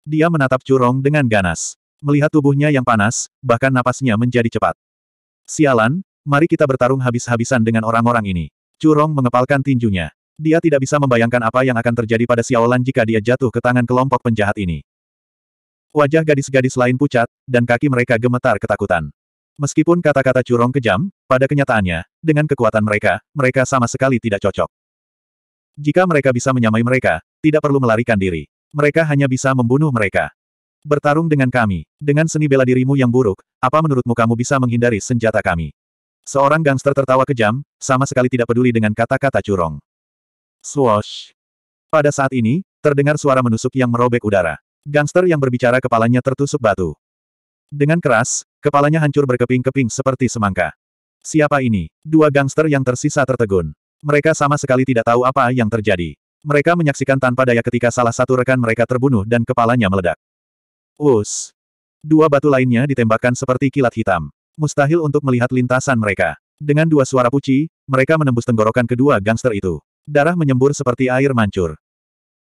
Dia menatap Curong dengan ganas. Melihat tubuhnya yang panas, bahkan napasnya menjadi cepat. Sialan, Mari kita bertarung habis-habisan dengan orang-orang ini. Curong mengepalkan tinjunya. Dia tidak bisa membayangkan apa yang akan terjadi pada Xiaolan jika dia jatuh ke tangan kelompok penjahat ini. Wajah gadis-gadis lain pucat, dan kaki mereka gemetar ketakutan. Meskipun kata-kata curong kejam, pada kenyataannya, dengan kekuatan mereka, mereka sama sekali tidak cocok. Jika mereka bisa menyamai mereka, tidak perlu melarikan diri. Mereka hanya bisa membunuh mereka. Bertarung dengan kami, dengan seni bela dirimu yang buruk, apa menurutmu kamu bisa menghindari senjata kami? Seorang gangster tertawa kejam, sama sekali tidak peduli dengan kata-kata curong. Swosh. Pada saat ini, terdengar suara menusuk yang merobek udara. Gangster yang berbicara kepalanya tertusuk batu. Dengan keras, kepalanya hancur berkeping-keping seperti semangka. Siapa ini? Dua gangster yang tersisa tertegun. Mereka sama sekali tidak tahu apa yang terjadi. Mereka menyaksikan tanpa daya ketika salah satu rekan mereka terbunuh dan kepalanya meledak. Us. Dua batu lainnya ditembakkan seperti kilat hitam. Mustahil untuk melihat lintasan mereka. Dengan dua suara puci, mereka menembus tenggorokan kedua gangster itu. Darah menyembur seperti air mancur.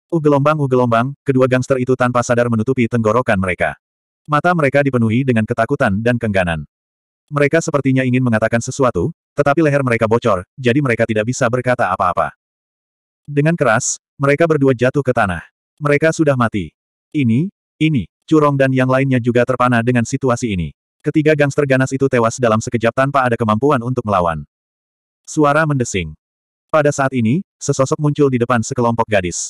ugelombang gelombang. kedua gangster itu tanpa sadar menutupi tenggorokan mereka. Mata mereka dipenuhi dengan ketakutan dan kengganan. Mereka sepertinya ingin mengatakan sesuatu, tetapi leher mereka bocor, jadi mereka tidak bisa berkata apa-apa. Dengan keras, mereka berdua jatuh ke tanah. Mereka sudah mati. Ini, ini, Curong dan yang lainnya juga terpana dengan situasi ini. Ketiga gangster ganas itu tewas dalam sekejap tanpa ada kemampuan untuk melawan. Suara mendesing. Pada saat ini, sesosok muncul di depan sekelompok gadis.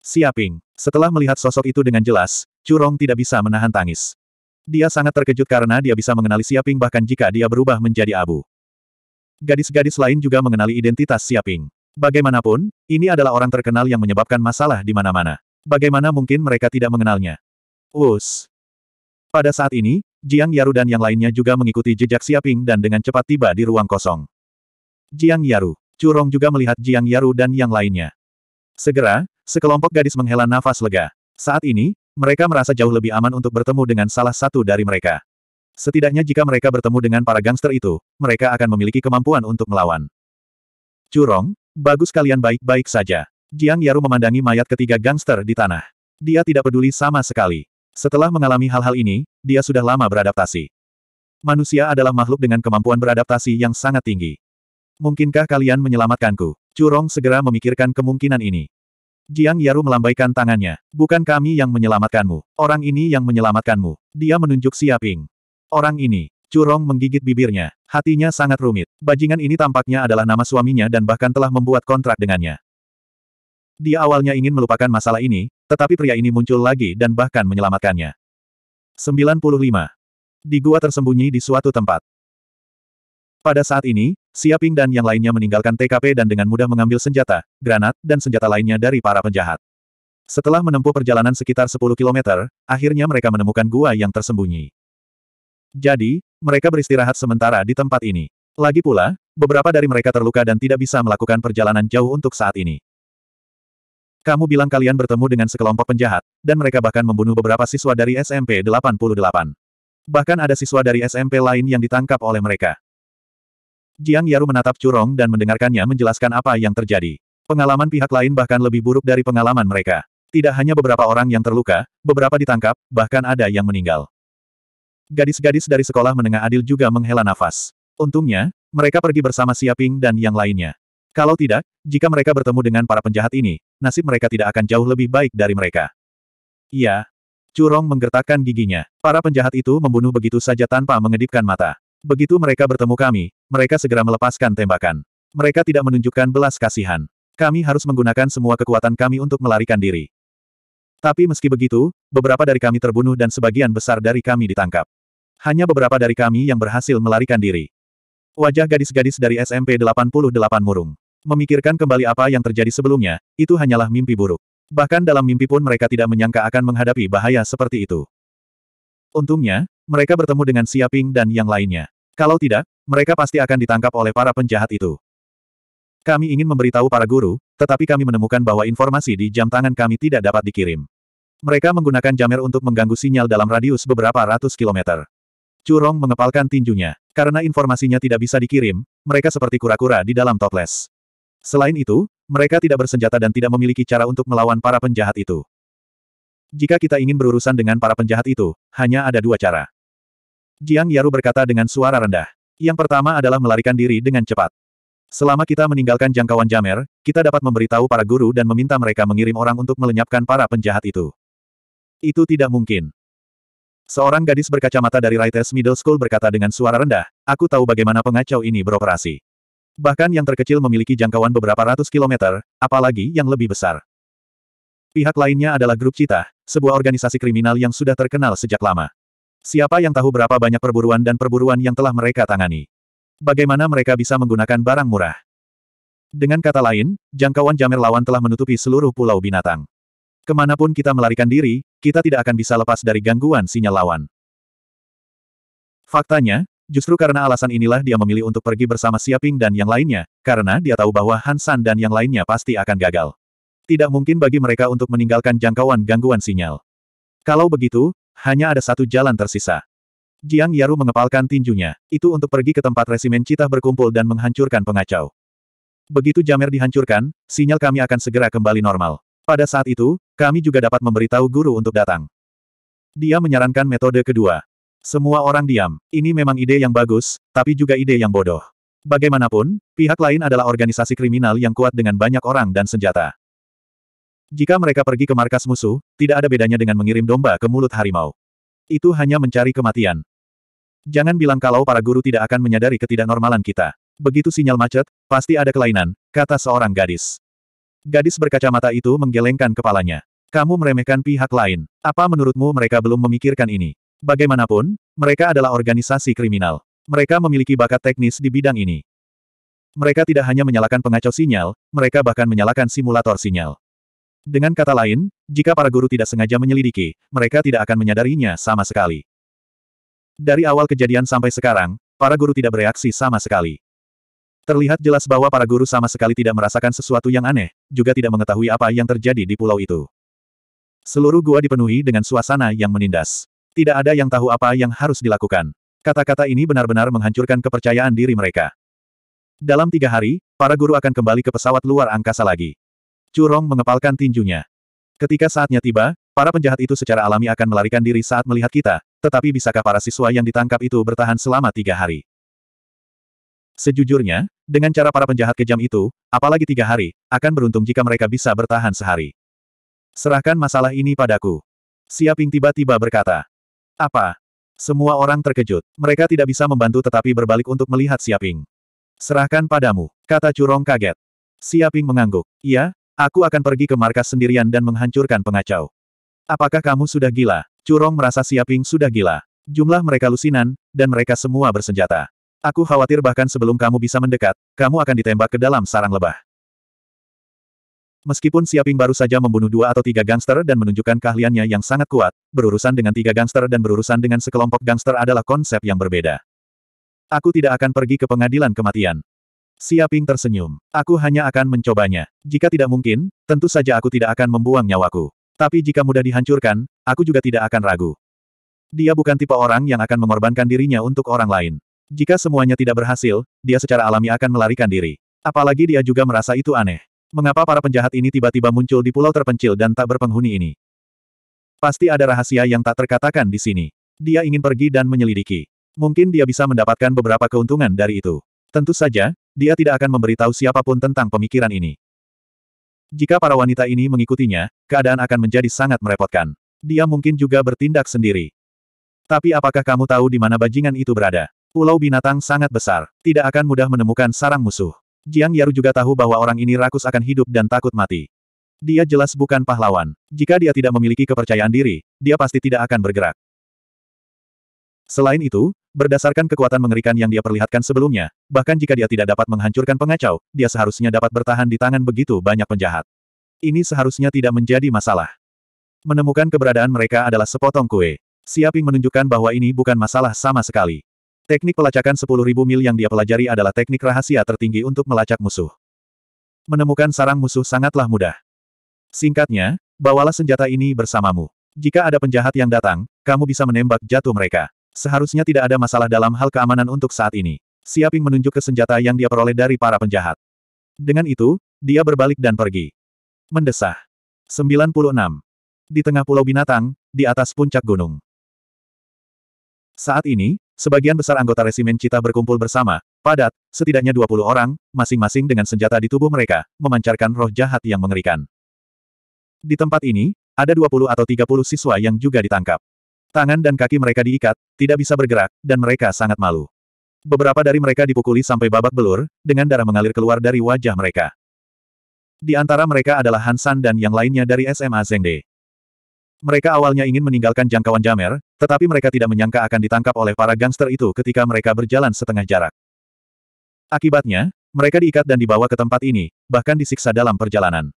Siaping. Setelah melihat sosok itu dengan jelas, Curong tidak bisa menahan tangis. Dia sangat terkejut karena dia bisa mengenali Siaping bahkan jika dia berubah menjadi abu. Gadis-gadis lain juga mengenali identitas Siaping. Bagaimanapun, ini adalah orang terkenal yang menyebabkan masalah di mana-mana. Bagaimana mungkin mereka tidak mengenalnya? Us. Pada saat ini, Jiang Yaru dan yang lainnya juga mengikuti jejak Siaping dan dengan cepat tiba di ruang kosong. Jiang Yaru. Curong juga melihat Jiang Yaru dan yang lainnya. Segera, sekelompok gadis menghela nafas lega. Saat ini, mereka merasa jauh lebih aman untuk bertemu dengan salah satu dari mereka. Setidaknya jika mereka bertemu dengan para gangster itu, mereka akan memiliki kemampuan untuk melawan. Curong, bagus kalian baik-baik saja. Jiang Yaru memandangi mayat ketiga gangster di tanah. Dia tidak peduli sama sekali. Setelah mengalami hal-hal ini, dia sudah lama beradaptasi. Manusia adalah makhluk dengan kemampuan beradaptasi yang sangat tinggi. Mungkinkah kalian menyelamatkanku? Curong segera memikirkan kemungkinan ini. Jiang Yaru melambaikan tangannya. Bukan kami yang menyelamatkanmu. Orang ini yang menyelamatkanmu. Dia menunjuk Siaping. Orang ini. Curong menggigit bibirnya. Hatinya sangat rumit. Bajingan ini tampaknya adalah nama suaminya dan bahkan telah membuat kontrak dengannya. Dia awalnya ingin melupakan masalah ini, tetapi pria ini muncul lagi dan bahkan menyelamatkannya. 95. Di gua tersembunyi di suatu tempat. Pada saat ini, Siaping dan yang lainnya meninggalkan TKP dan dengan mudah mengambil senjata, granat, dan senjata lainnya dari para penjahat. Setelah menempuh perjalanan sekitar 10 km, akhirnya mereka menemukan gua yang tersembunyi. Jadi, mereka beristirahat sementara di tempat ini. Lagi pula, beberapa dari mereka terluka dan tidak bisa melakukan perjalanan jauh untuk saat ini. Kamu bilang kalian bertemu dengan sekelompok penjahat, dan mereka bahkan membunuh beberapa siswa dari SMP 88. Bahkan ada siswa dari SMP lain yang ditangkap oleh mereka. Jiang Yaru menatap Curong dan mendengarkannya menjelaskan apa yang terjadi. Pengalaman pihak lain bahkan lebih buruk dari pengalaman mereka. Tidak hanya beberapa orang yang terluka, beberapa ditangkap, bahkan ada yang meninggal. Gadis-gadis dari sekolah menengah adil juga menghela nafas. Untungnya, mereka pergi bersama Siaping dan yang lainnya. Kalau tidak, jika mereka bertemu dengan para penjahat ini, nasib mereka tidak akan jauh lebih baik dari mereka. Iya. Curong menggertakkan giginya. Para penjahat itu membunuh begitu saja tanpa mengedipkan mata. Begitu mereka bertemu kami, mereka segera melepaskan tembakan. Mereka tidak menunjukkan belas kasihan. Kami harus menggunakan semua kekuatan kami untuk melarikan diri. Tapi meski begitu, beberapa dari kami terbunuh dan sebagian besar dari kami ditangkap. Hanya beberapa dari kami yang berhasil melarikan diri. Wajah gadis-gadis dari SMP 88 murung. Memikirkan kembali apa yang terjadi sebelumnya, itu hanyalah mimpi buruk. Bahkan dalam mimpi pun mereka tidak menyangka akan menghadapi bahaya seperti itu. Untungnya, mereka bertemu dengan Siaping dan yang lainnya. Kalau tidak, mereka pasti akan ditangkap oleh para penjahat itu. Kami ingin memberitahu para guru, tetapi kami menemukan bahwa informasi di jam tangan kami tidak dapat dikirim. Mereka menggunakan jamer untuk mengganggu sinyal dalam radius beberapa ratus kilometer. Curong mengepalkan tinjunya. Karena informasinya tidak bisa dikirim, mereka seperti kura-kura di dalam toples. Selain itu, mereka tidak bersenjata dan tidak memiliki cara untuk melawan para penjahat itu. Jika kita ingin berurusan dengan para penjahat itu, hanya ada dua cara. Jiang Yaru berkata dengan suara rendah. Yang pertama adalah melarikan diri dengan cepat. Selama kita meninggalkan jangkauan Jamer, kita dapat memberitahu para guru dan meminta mereka mengirim orang untuk melenyapkan para penjahat itu. Itu tidak mungkin. Seorang gadis berkacamata dari Raites Middle School berkata dengan suara rendah, aku tahu bagaimana pengacau ini beroperasi. Bahkan yang terkecil memiliki jangkauan beberapa ratus kilometer, apalagi yang lebih besar. Pihak lainnya adalah Grup Cita, sebuah organisasi kriminal yang sudah terkenal sejak lama. Siapa yang tahu berapa banyak perburuan dan perburuan yang telah mereka tangani? Bagaimana mereka bisa menggunakan barang murah? Dengan kata lain, jangkauan jamer lawan telah menutupi seluruh pulau binatang. Kemanapun kita melarikan diri, kita tidak akan bisa lepas dari gangguan sinyal lawan. Faktanya, Justru karena alasan inilah dia memilih untuk pergi bersama Siaping dan yang lainnya, karena dia tahu bahwa Hansan dan yang lainnya pasti akan gagal. Tidak mungkin bagi mereka untuk meninggalkan jangkauan gangguan sinyal. Kalau begitu, hanya ada satu jalan tersisa. Jiang Yaru mengepalkan tinjunya. Itu untuk pergi ke tempat resimen Cita berkumpul dan menghancurkan pengacau. Begitu Jamer dihancurkan, sinyal kami akan segera kembali normal. Pada saat itu, kami juga dapat memberitahu guru untuk datang. Dia menyarankan metode kedua. Semua orang diam. Ini memang ide yang bagus, tapi juga ide yang bodoh. Bagaimanapun, pihak lain adalah organisasi kriminal yang kuat dengan banyak orang dan senjata. Jika mereka pergi ke markas musuh, tidak ada bedanya dengan mengirim domba ke mulut harimau. Itu hanya mencari kematian. Jangan bilang kalau para guru tidak akan menyadari ketidaknormalan kita. Begitu sinyal macet, pasti ada kelainan, kata seorang gadis. Gadis berkacamata itu menggelengkan kepalanya. Kamu meremehkan pihak lain. Apa menurutmu mereka belum memikirkan ini? Bagaimanapun, mereka adalah organisasi kriminal. Mereka memiliki bakat teknis di bidang ini. Mereka tidak hanya menyalakan pengacau sinyal, mereka bahkan menyalakan simulator sinyal. Dengan kata lain, jika para guru tidak sengaja menyelidiki, mereka tidak akan menyadarinya sama sekali. Dari awal kejadian sampai sekarang, para guru tidak bereaksi sama sekali. Terlihat jelas bahwa para guru sama sekali tidak merasakan sesuatu yang aneh, juga tidak mengetahui apa yang terjadi di pulau itu. Seluruh gua dipenuhi dengan suasana yang menindas. Tidak ada yang tahu apa yang harus dilakukan. Kata-kata ini benar-benar menghancurkan kepercayaan diri mereka. Dalam tiga hari, para guru akan kembali ke pesawat luar angkasa lagi. Curong mengepalkan tinjunya. Ketika saatnya tiba, para penjahat itu secara alami akan melarikan diri saat melihat kita, tetapi bisakah para siswa yang ditangkap itu bertahan selama tiga hari? Sejujurnya, dengan cara para penjahat kejam itu, apalagi tiga hari, akan beruntung jika mereka bisa bertahan sehari. Serahkan masalah ini padaku. Siaping tiba-tiba berkata. Apa? Semua orang terkejut. Mereka tidak bisa membantu tetapi berbalik untuk melihat Siaping. Serahkan padamu, kata Curong kaget. Siaping mengangguk. Iya, aku akan pergi ke markas sendirian dan menghancurkan pengacau. Apakah kamu sudah gila? Curong merasa Siaping sudah gila. Jumlah mereka lusinan, dan mereka semua bersenjata. Aku khawatir bahkan sebelum kamu bisa mendekat, kamu akan ditembak ke dalam sarang lebah. Meskipun Siaping baru saja membunuh dua atau tiga gangster dan menunjukkan keahliannya yang sangat kuat, berurusan dengan tiga gangster dan berurusan dengan sekelompok gangster adalah konsep yang berbeda. Aku tidak akan pergi ke pengadilan kematian. Siaping tersenyum. Aku hanya akan mencobanya. Jika tidak mungkin, tentu saja aku tidak akan membuang nyawaku. Tapi jika mudah dihancurkan, aku juga tidak akan ragu. Dia bukan tipe orang yang akan mengorbankan dirinya untuk orang lain. Jika semuanya tidak berhasil, dia secara alami akan melarikan diri. Apalagi dia juga merasa itu aneh. Mengapa para penjahat ini tiba-tiba muncul di pulau terpencil dan tak berpenghuni ini? Pasti ada rahasia yang tak terkatakan di sini. Dia ingin pergi dan menyelidiki. Mungkin dia bisa mendapatkan beberapa keuntungan dari itu. Tentu saja, dia tidak akan memberitahu siapapun tentang pemikiran ini. Jika para wanita ini mengikutinya, keadaan akan menjadi sangat merepotkan. Dia mungkin juga bertindak sendiri. Tapi apakah kamu tahu di mana bajingan itu berada? Pulau binatang sangat besar, tidak akan mudah menemukan sarang musuh. Jiang Yaru juga tahu bahwa orang ini rakus akan hidup dan takut mati. Dia jelas bukan pahlawan. Jika dia tidak memiliki kepercayaan diri, dia pasti tidak akan bergerak. Selain itu, berdasarkan kekuatan mengerikan yang dia perlihatkan sebelumnya, bahkan jika dia tidak dapat menghancurkan pengacau, dia seharusnya dapat bertahan di tangan begitu banyak penjahat. Ini seharusnya tidak menjadi masalah. Menemukan keberadaan mereka adalah sepotong kue. Siaping menunjukkan bahwa ini bukan masalah sama sekali. Teknik pelacakan 10.000 mil yang dia pelajari adalah teknik rahasia tertinggi untuk melacak musuh. Menemukan sarang musuh sangatlah mudah. Singkatnya, bawalah senjata ini bersamamu. Jika ada penjahat yang datang, kamu bisa menembak jatuh mereka. Seharusnya tidak ada masalah dalam hal keamanan untuk saat ini. Siaping menunjuk ke senjata yang dia peroleh dari para penjahat. Dengan itu, dia berbalik dan pergi. Mendesah. 96. Di tengah pulau binatang, di atas puncak gunung. Saat ini, Sebagian besar anggota resimen Cita berkumpul bersama, padat, setidaknya 20 orang, masing-masing dengan senjata di tubuh mereka, memancarkan roh jahat yang mengerikan. Di tempat ini, ada 20 atau 30 siswa yang juga ditangkap. Tangan dan kaki mereka diikat, tidak bisa bergerak, dan mereka sangat malu. Beberapa dari mereka dipukuli sampai babak belur, dengan darah mengalir keluar dari wajah mereka. Di antara mereka adalah Hansan dan yang lainnya dari SMA Zengde. Mereka awalnya ingin meninggalkan jangkauan Jamer, tetapi mereka tidak menyangka akan ditangkap oleh para gangster itu ketika mereka berjalan setengah jarak. Akibatnya, mereka diikat dan dibawa ke tempat ini, bahkan disiksa dalam perjalanan.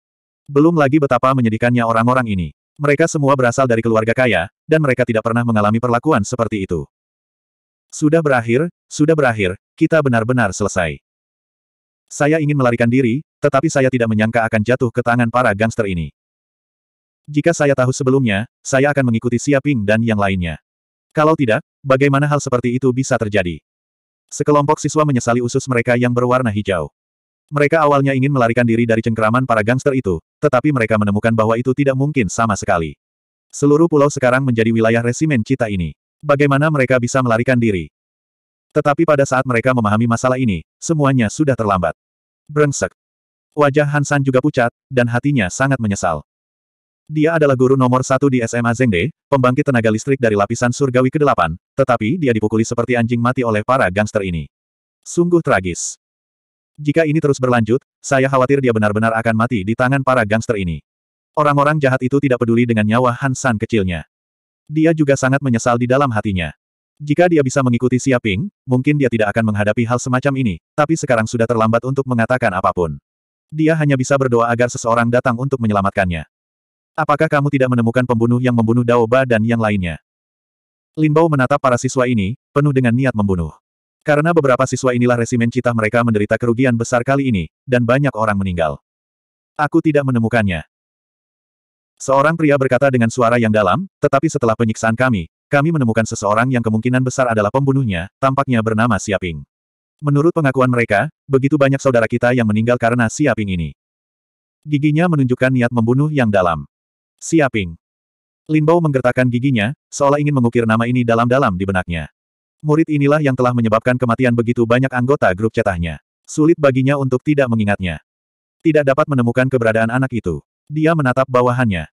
Belum lagi betapa menyedihkannya orang-orang ini. Mereka semua berasal dari keluarga kaya, dan mereka tidak pernah mengalami perlakuan seperti itu. Sudah berakhir, sudah berakhir, kita benar-benar selesai. Saya ingin melarikan diri, tetapi saya tidak menyangka akan jatuh ke tangan para gangster ini. Jika saya tahu sebelumnya, saya akan mengikuti Siaping dan yang lainnya. Kalau tidak, bagaimana hal seperti itu bisa terjadi? Sekelompok siswa menyesali usus mereka yang berwarna hijau. Mereka awalnya ingin melarikan diri dari cengkeraman para gangster itu, tetapi mereka menemukan bahwa itu tidak mungkin sama sekali. Seluruh pulau sekarang menjadi wilayah resimen cita ini. Bagaimana mereka bisa melarikan diri? Tetapi pada saat mereka memahami masalah ini, semuanya sudah terlambat. Brengsek. Wajah Hansan juga pucat, dan hatinya sangat menyesal. Dia adalah guru nomor satu di SMA Zengde, pembangkit tenaga listrik dari lapisan surgawi ke-8, tetapi dia dipukuli seperti anjing mati oleh para gangster ini. Sungguh tragis. Jika ini terus berlanjut, saya khawatir dia benar-benar akan mati di tangan para gangster ini. Orang-orang jahat itu tidak peduli dengan nyawa Hansan kecilnya. Dia juga sangat menyesal di dalam hatinya. Jika dia bisa mengikuti Siaping, mungkin dia tidak akan menghadapi hal semacam ini, tapi sekarang sudah terlambat untuk mengatakan apapun. Dia hanya bisa berdoa agar seseorang datang untuk menyelamatkannya. Apakah kamu tidak menemukan pembunuh yang membunuh Dao Ba dan yang lainnya? Limbau menatap para siswa ini, penuh dengan niat membunuh. Karena beberapa siswa inilah resimen citah mereka menderita kerugian besar kali ini, dan banyak orang meninggal. Aku tidak menemukannya. Seorang pria berkata dengan suara yang dalam, tetapi setelah penyiksaan kami, kami menemukan seseorang yang kemungkinan besar adalah pembunuhnya, tampaknya bernama Siaping. Menurut pengakuan mereka, begitu banyak saudara kita yang meninggal karena Siaping ini. Giginya menunjukkan niat membunuh yang dalam. Siaping. Linbao menggertakkan giginya, seolah ingin mengukir nama ini dalam-dalam di benaknya. Murid inilah yang telah menyebabkan kematian begitu banyak anggota grup cetahnya. Sulit baginya untuk tidak mengingatnya. Tidak dapat menemukan keberadaan anak itu. Dia menatap bawahannya.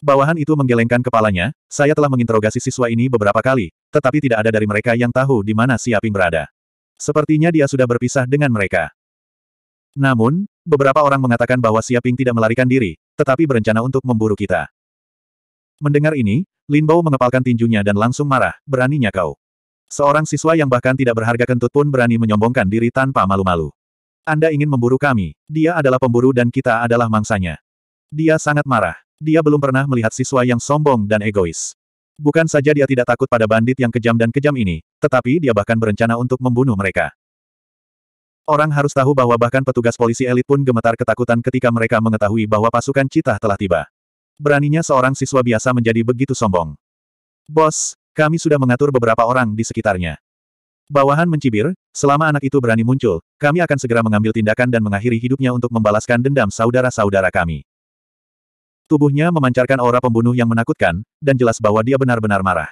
Bawahan itu menggelengkan kepalanya, saya telah menginterogasi siswa ini beberapa kali, tetapi tidak ada dari mereka yang tahu di mana Siaping berada. Sepertinya dia sudah berpisah dengan mereka. Namun, beberapa orang mengatakan bahwa Siaping tidak melarikan diri, tetapi berencana untuk memburu kita. Mendengar ini, Lin Bao mengepalkan tinjunya dan langsung marah, beraninya kau. Seorang siswa yang bahkan tidak berharga kentut pun berani menyombongkan diri tanpa malu-malu. Anda ingin memburu kami, dia adalah pemburu dan kita adalah mangsanya. Dia sangat marah. Dia belum pernah melihat siswa yang sombong dan egois. Bukan saja dia tidak takut pada bandit yang kejam dan kejam ini, tetapi dia bahkan berencana untuk membunuh mereka. Orang harus tahu bahwa bahkan petugas polisi elit pun gemetar ketakutan ketika mereka mengetahui bahwa pasukan citah telah tiba. Beraninya seorang siswa biasa menjadi begitu sombong. Bos, kami sudah mengatur beberapa orang di sekitarnya. Bawahan mencibir, selama anak itu berani muncul, kami akan segera mengambil tindakan dan mengakhiri hidupnya untuk membalaskan dendam saudara-saudara kami. Tubuhnya memancarkan aura pembunuh yang menakutkan, dan jelas bahwa dia benar-benar marah.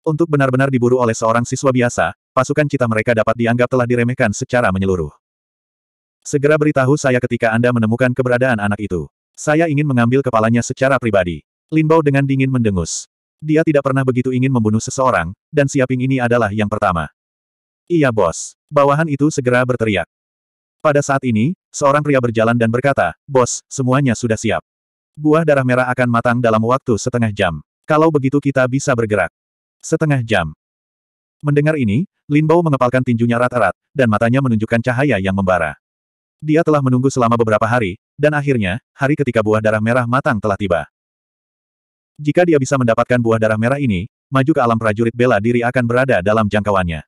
Untuk benar-benar diburu oleh seorang siswa biasa, pasukan cita mereka dapat dianggap telah diremehkan secara menyeluruh. Segera beritahu saya ketika Anda menemukan keberadaan anak itu. Saya ingin mengambil kepalanya secara pribadi. Linbao dengan dingin mendengus. Dia tidak pernah begitu ingin membunuh seseorang, dan Siaping ini adalah yang pertama. Iya bos. Bawahan itu segera berteriak. Pada saat ini, seorang pria berjalan dan berkata, Bos, semuanya sudah siap. Buah darah merah akan matang dalam waktu setengah jam. Kalau begitu kita bisa bergerak. Setengah jam. Mendengar ini, Lin Bao mengepalkan tinjunya rat-rat, dan matanya menunjukkan cahaya yang membara. Dia telah menunggu selama beberapa hari, dan akhirnya, hari ketika buah darah merah matang telah tiba. Jika dia bisa mendapatkan buah darah merah ini, maju ke alam prajurit bela diri akan berada dalam jangkauannya.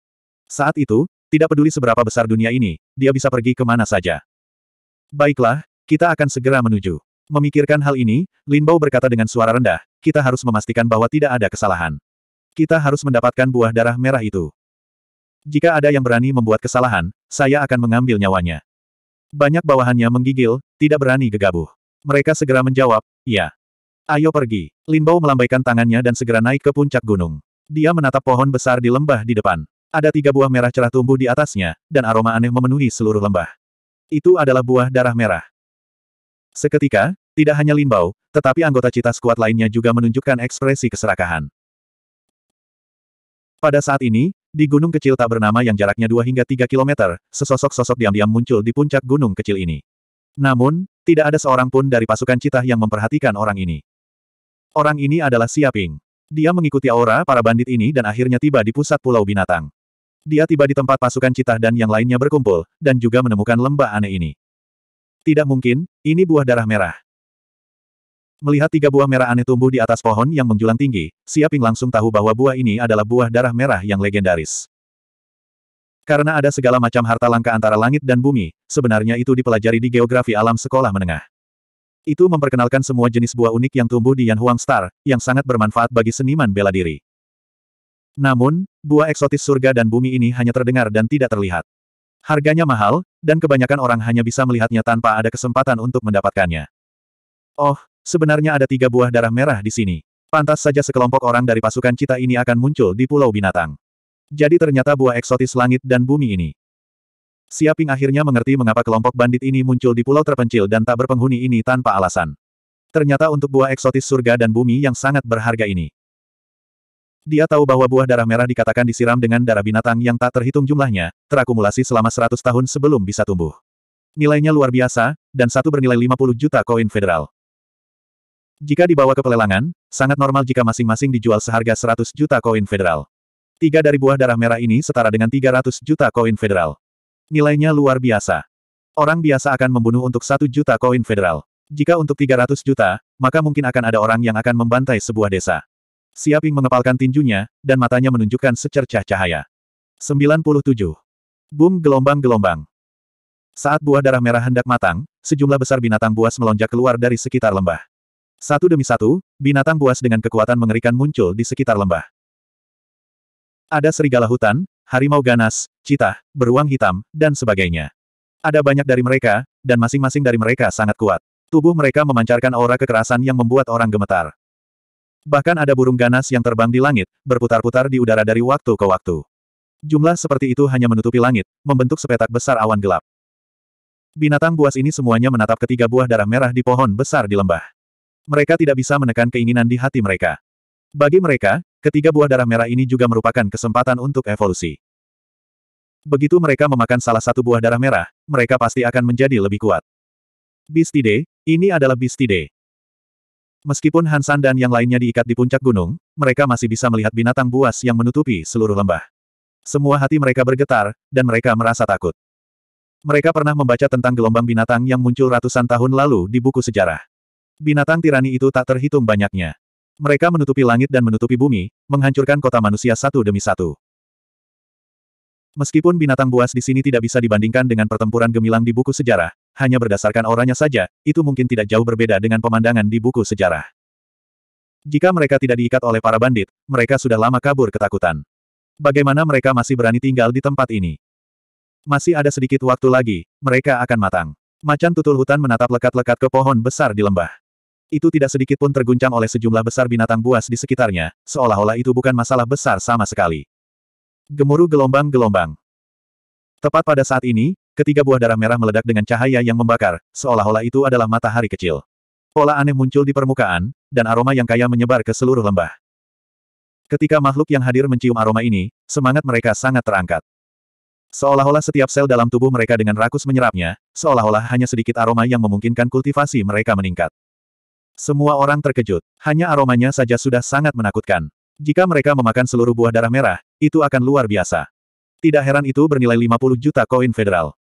Saat itu, tidak peduli seberapa besar dunia ini, dia bisa pergi kemana saja. Baiklah, kita akan segera menuju. Memikirkan hal ini, Lin Bao berkata dengan suara rendah, kita harus memastikan bahwa tidak ada kesalahan. Kita harus mendapatkan buah darah merah itu. Jika ada yang berani membuat kesalahan, saya akan mengambil nyawanya. Banyak bawahannya menggigil, tidak berani gegabah. Mereka segera menjawab, "Ya." Ayo pergi. Linbao melambaikan tangannya dan segera naik ke puncak gunung. Dia menatap pohon besar di lembah di depan. Ada tiga buah merah cerah tumbuh di atasnya, dan aroma aneh memenuhi seluruh lembah. Itu adalah buah darah merah. Seketika, tidak hanya Linbao, tetapi anggota Citas Kuat lainnya juga menunjukkan ekspresi keserakahan. Pada saat ini, di gunung kecil tak bernama yang jaraknya 2 hingga 3 kilometer, sesosok-sosok diam-diam muncul di puncak gunung kecil ini. Namun, tidak ada seorang pun dari pasukan citah yang memperhatikan orang ini. Orang ini adalah Siaping. Dia mengikuti aura para bandit ini dan akhirnya tiba di pusat pulau binatang. Dia tiba di tempat pasukan citah dan yang lainnya berkumpul, dan juga menemukan lembah aneh ini. Tidak mungkin, ini buah darah merah. Melihat tiga buah merah aneh tumbuh di atas pohon yang menjulang tinggi, Siaping langsung tahu bahwa buah ini adalah buah darah merah yang legendaris. Karena ada segala macam harta langka antara langit dan bumi, sebenarnya itu dipelajari di geografi alam sekolah menengah. Itu memperkenalkan semua jenis buah unik yang tumbuh di Yan Huang Star, yang sangat bermanfaat bagi seniman bela diri. Namun, buah eksotis surga dan bumi ini hanya terdengar dan tidak terlihat. Harganya mahal, dan kebanyakan orang hanya bisa melihatnya tanpa ada kesempatan untuk mendapatkannya. Oh, Sebenarnya ada tiga buah darah merah di sini. Pantas saja sekelompok orang dari pasukan cita ini akan muncul di Pulau Binatang. Jadi ternyata buah eksotis langit dan bumi ini. Siaping akhirnya mengerti mengapa kelompok bandit ini muncul di pulau terpencil dan tak berpenghuni ini tanpa alasan. Ternyata untuk buah eksotis surga dan bumi yang sangat berharga ini. Dia tahu bahwa buah darah merah dikatakan disiram dengan darah binatang yang tak terhitung jumlahnya, terakumulasi selama 100 tahun sebelum bisa tumbuh. Nilainya luar biasa, dan satu bernilai 50 juta koin federal. Jika dibawa ke pelelangan, sangat normal jika masing-masing dijual seharga 100 juta koin federal. Tiga dari buah darah merah ini setara dengan 300 juta koin federal. Nilainya luar biasa. Orang biasa akan membunuh untuk satu juta koin federal. Jika untuk 300 juta, maka mungkin akan ada orang yang akan membantai sebuah desa. Siaping mengepalkan tinjunya, dan matanya menunjukkan secercah cahaya. 97. Boom gelombang-gelombang. Saat buah darah merah hendak matang, sejumlah besar binatang buas melonjak keluar dari sekitar lembah. Satu demi satu, binatang buas dengan kekuatan mengerikan muncul di sekitar lembah. Ada serigala hutan, harimau ganas, citah, beruang hitam, dan sebagainya. Ada banyak dari mereka, dan masing-masing dari mereka sangat kuat. Tubuh mereka memancarkan aura kekerasan yang membuat orang gemetar. Bahkan ada burung ganas yang terbang di langit, berputar-putar di udara dari waktu ke waktu. Jumlah seperti itu hanya menutupi langit, membentuk sepetak besar awan gelap. Binatang buas ini semuanya menatap ketiga buah darah merah di pohon besar di lembah. Mereka tidak bisa menekan keinginan di hati mereka. Bagi mereka, ketiga buah darah merah ini juga merupakan kesempatan untuk evolusi. Begitu mereka memakan salah satu buah darah merah, mereka pasti akan menjadi lebih kuat. Bistide, ini adalah Bistide. Meskipun Hansan dan yang lainnya diikat di puncak gunung, mereka masih bisa melihat binatang buas yang menutupi seluruh lembah. Semua hati mereka bergetar, dan mereka merasa takut. Mereka pernah membaca tentang gelombang binatang yang muncul ratusan tahun lalu di buku sejarah. Binatang tirani itu tak terhitung banyaknya. Mereka menutupi langit dan menutupi bumi, menghancurkan kota manusia satu demi satu. Meskipun binatang buas di sini tidak bisa dibandingkan dengan pertempuran gemilang di buku sejarah, hanya berdasarkan auranya saja, itu mungkin tidak jauh berbeda dengan pemandangan di buku sejarah. Jika mereka tidak diikat oleh para bandit, mereka sudah lama kabur ketakutan. Bagaimana mereka masih berani tinggal di tempat ini? Masih ada sedikit waktu lagi, mereka akan matang. Macan tutul hutan menatap lekat-lekat ke pohon besar di lembah. Itu tidak sedikit pun terguncang oleh sejumlah besar binatang buas di sekitarnya, seolah-olah itu bukan masalah besar sama sekali. Gemuruh gelombang-gelombang. Tepat pada saat ini, ketiga buah darah merah meledak dengan cahaya yang membakar, seolah-olah itu adalah matahari kecil. Pola aneh muncul di permukaan, dan aroma yang kaya menyebar ke seluruh lembah. Ketika makhluk yang hadir mencium aroma ini, semangat mereka sangat terangkat. Seolah-olah setiap sel dalam tubuh mereka dengan rakus menyerapnya, seolah-olah hanya sedikit aroma yang memungkinkan kultivasi mereka meningkat. Semua orang terkejut. Hanya aromanya saja sudah sangat menakutkan. Jika mereka memakan seluruh buah darah merah, itu akan luar biasa. Tidak heran itu bernilai 50 juta koin federal.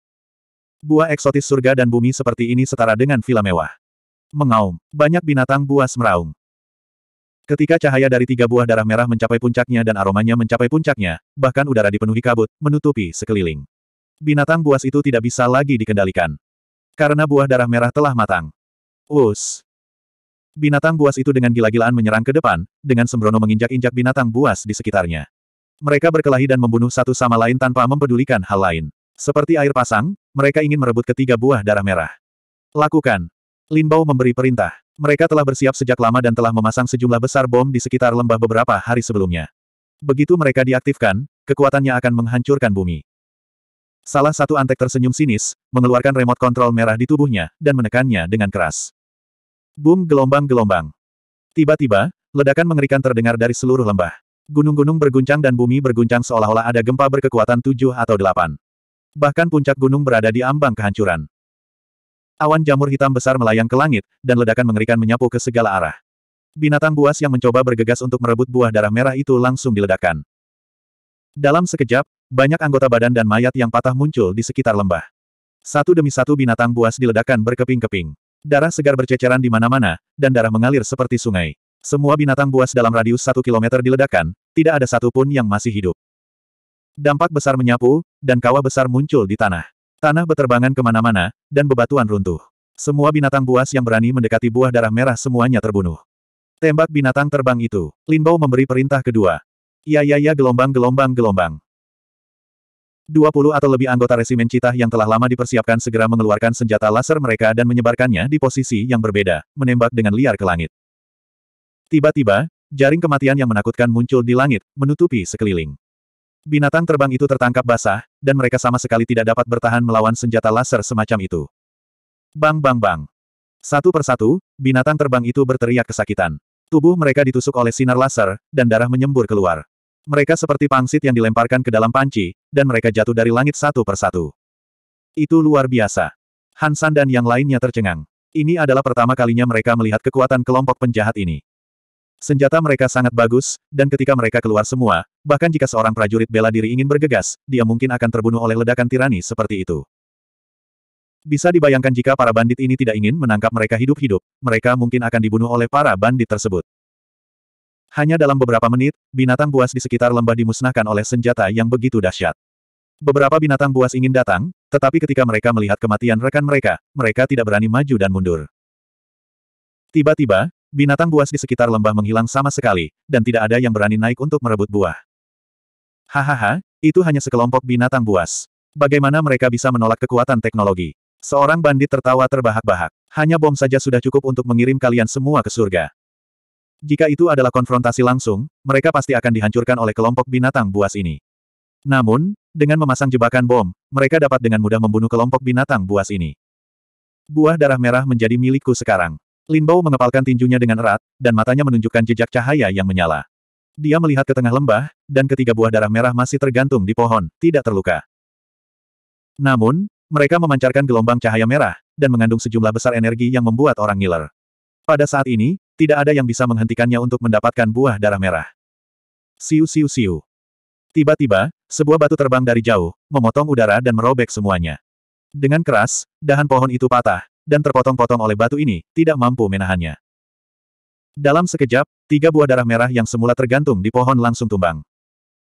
Buah eksotis surga dan bumi seperti ini setara dengan villa mewah. Mengaum, banyak binatang buas meraung. Ketika cahaya dari tiga buah darah merah mencapai puncaknya dan aromanya mencapai puncaknya, bahkan udara dipenuhi kabut, menutupi sekeliling. Binatang buas itu tidak bisa lagi dikendalikan. Karena buah darah merah telah matang. Us, Binatang buas itu dengan gila-gilaan menyerang ke depan, dengan sembrono menginjak-injak binatang buas di sekitarnya. Mereka berkelahi dan membunuh satu sama lain tanpa mempedulikan hal lain. Seperti air pasang, mereka ingin merebut ketiga buah darah merah. Lakukan. Lin Bao memberi perintah. Mereka telah bersiap sejak lama dan telah memasang sejumlah besar bom di sekitar lembah beberapa hari sebelumnya. Begitu mereka diaktifkan, kekuatannya akan menghancurkan bumi. Salah satu antek tersenyum sinis, mengeluarkan remote kontrol merah di tubuhnya, dan menekannya dengan keras. Boom gelombang-gelombang. Tiba-tiba, ledakan mengerikan terdengar dari seluruh lembah. Gunung-gunung berguncang dan bumi berguncang seolah-olah ada gempa berkekuatan tujuh atau delapan. Bahkan puncak gunung berada di ambang kehancuran. Awan jamur hitam besar melayang ke langit, dan ledakan mengerikan menyapu ke segala arah. Binatang buas yang mencoba bergegas untuk merebut buah darah merah itu langsung diledakkan. Dalam sekejap, banyak anggota badan dan mayat yang patah muncul di sekitar lembah. Satu demi satu binatang buas diledakkan berkeping-keping. Darah segar berceceran di mana-mana, dan darah mengalir seperti sungai. Semua binatang buas dalam radius satu kilometer diledakkan, tidak ada satupun yang masih hidup. Dampak besar menyapu, dan kawah besar muncul di tanah. Tanah beterbangan kemana-mana, dan bebatuan runtuh. Semua binatang buas yang berani mendekati buah darah merah semuanya terbunuh. Tembak binatang terbang itu. Linbao memberi perintah kedua. Ya ya ya gelombang gelombang gelombang. 20 atau lebih anggota resimen citah yang telah lama dipersiapkan segera mengeluarkan senjata laser mereka dan menyebarkannya di posisi yang berbeda, menembak dengan liar ke langit. Tiba-tiba, jaring kematian yang menakutkan muncul di langit, menutupi sekeliling. Binatang terbang itu tertangkap basah, dan mereka sama sekali tidak dapat bertahan melawan senjata laser semacam itu. Bang bang bang. Satu persatu, binatang terbang itu berteriak kesakitan. Tubuh mereka ditusuk oleh sinar laser, dan darah menyembur keluar. Mereka seperti pangsit yang dilemparkan ke dalam panci, dan mereka jatuh dari langit satu persatu. Itu luar biasa. Hansan dan yang lainnya tercengang. Ini adalah pertama kalinya mereka melihat kekuatan kelompok penjahat ini. Senjata mereka sangat bagus, dan ketika mereka keluar semua, bahkan jika seorang prajurit bela diri ingin bergegas, dia mungkin akan terbunuh oleh ledakan tirani seperti itu. Bisa dibayangkan jika para bandit ini tidak ingin menangkap mereka hidup-hidup, mereka mungkin akan dibunuh oleh para bandit tersebut. Hanya dalam beberapa menit, binatang buas di sekitar lembah dimusnahkan oleh senjata yang begitu dahsyat. Beberapa binatang buas ingin datang, tetapi ketika mereka melihat kematian rekan mereka, mereka tidak berani maju dan mundur. Tiba-tiba, binatang buas di sekitar lembah menghilang sama sekali, dan tidak ada yang berani naik untuk merebut buah. Hahaha, itu hanya sekelompok binatang buas. Bagaimana mereka bisa menolak kekuatan teknologi? Seorang bandit tertawa terbahak-bahak. Hanya bom saja sudah cukup untuk mengirim kalian semua ke surga. Jika itu adalah konfrontasi langsung, mereka pasti akan dihancurkan oleh kelompok binatang buas ini. Namun, dengan memasang jebakan bom, mereka dapat dengan mudah membunuh kelompok binatang buas ini. Buah darah merah menjadi milikku sekarang. Linbao mengepalkan tinjunya dengan erat, dan matanya menunjukkan jejak cahaya yang menyala. Dia melihat ke tengah lembah, dan ketiga buah darah merah masih tergantung di pohon, tidak terluka. Namun, mereka memancarkan gelombang cahaya merah, dan mengandung sejumlah besar energi yang membuat orang ngiler. Pada saat ini, tidak ada yang bisa menghentikannya untuk mendapatkan buah darah merah. Siu siu siu. Tiba-tiba, sebuah batu terbang dari jauh, memotong udara dan merobek semuanya. Dengan keras, dahan pohon itu patah, dan terpotong-potong oleh batu ini, tidak mampu menahannya. Dalam sekejap, tiga buah darah merah yang semula tergantung di pohon langsung tumbang.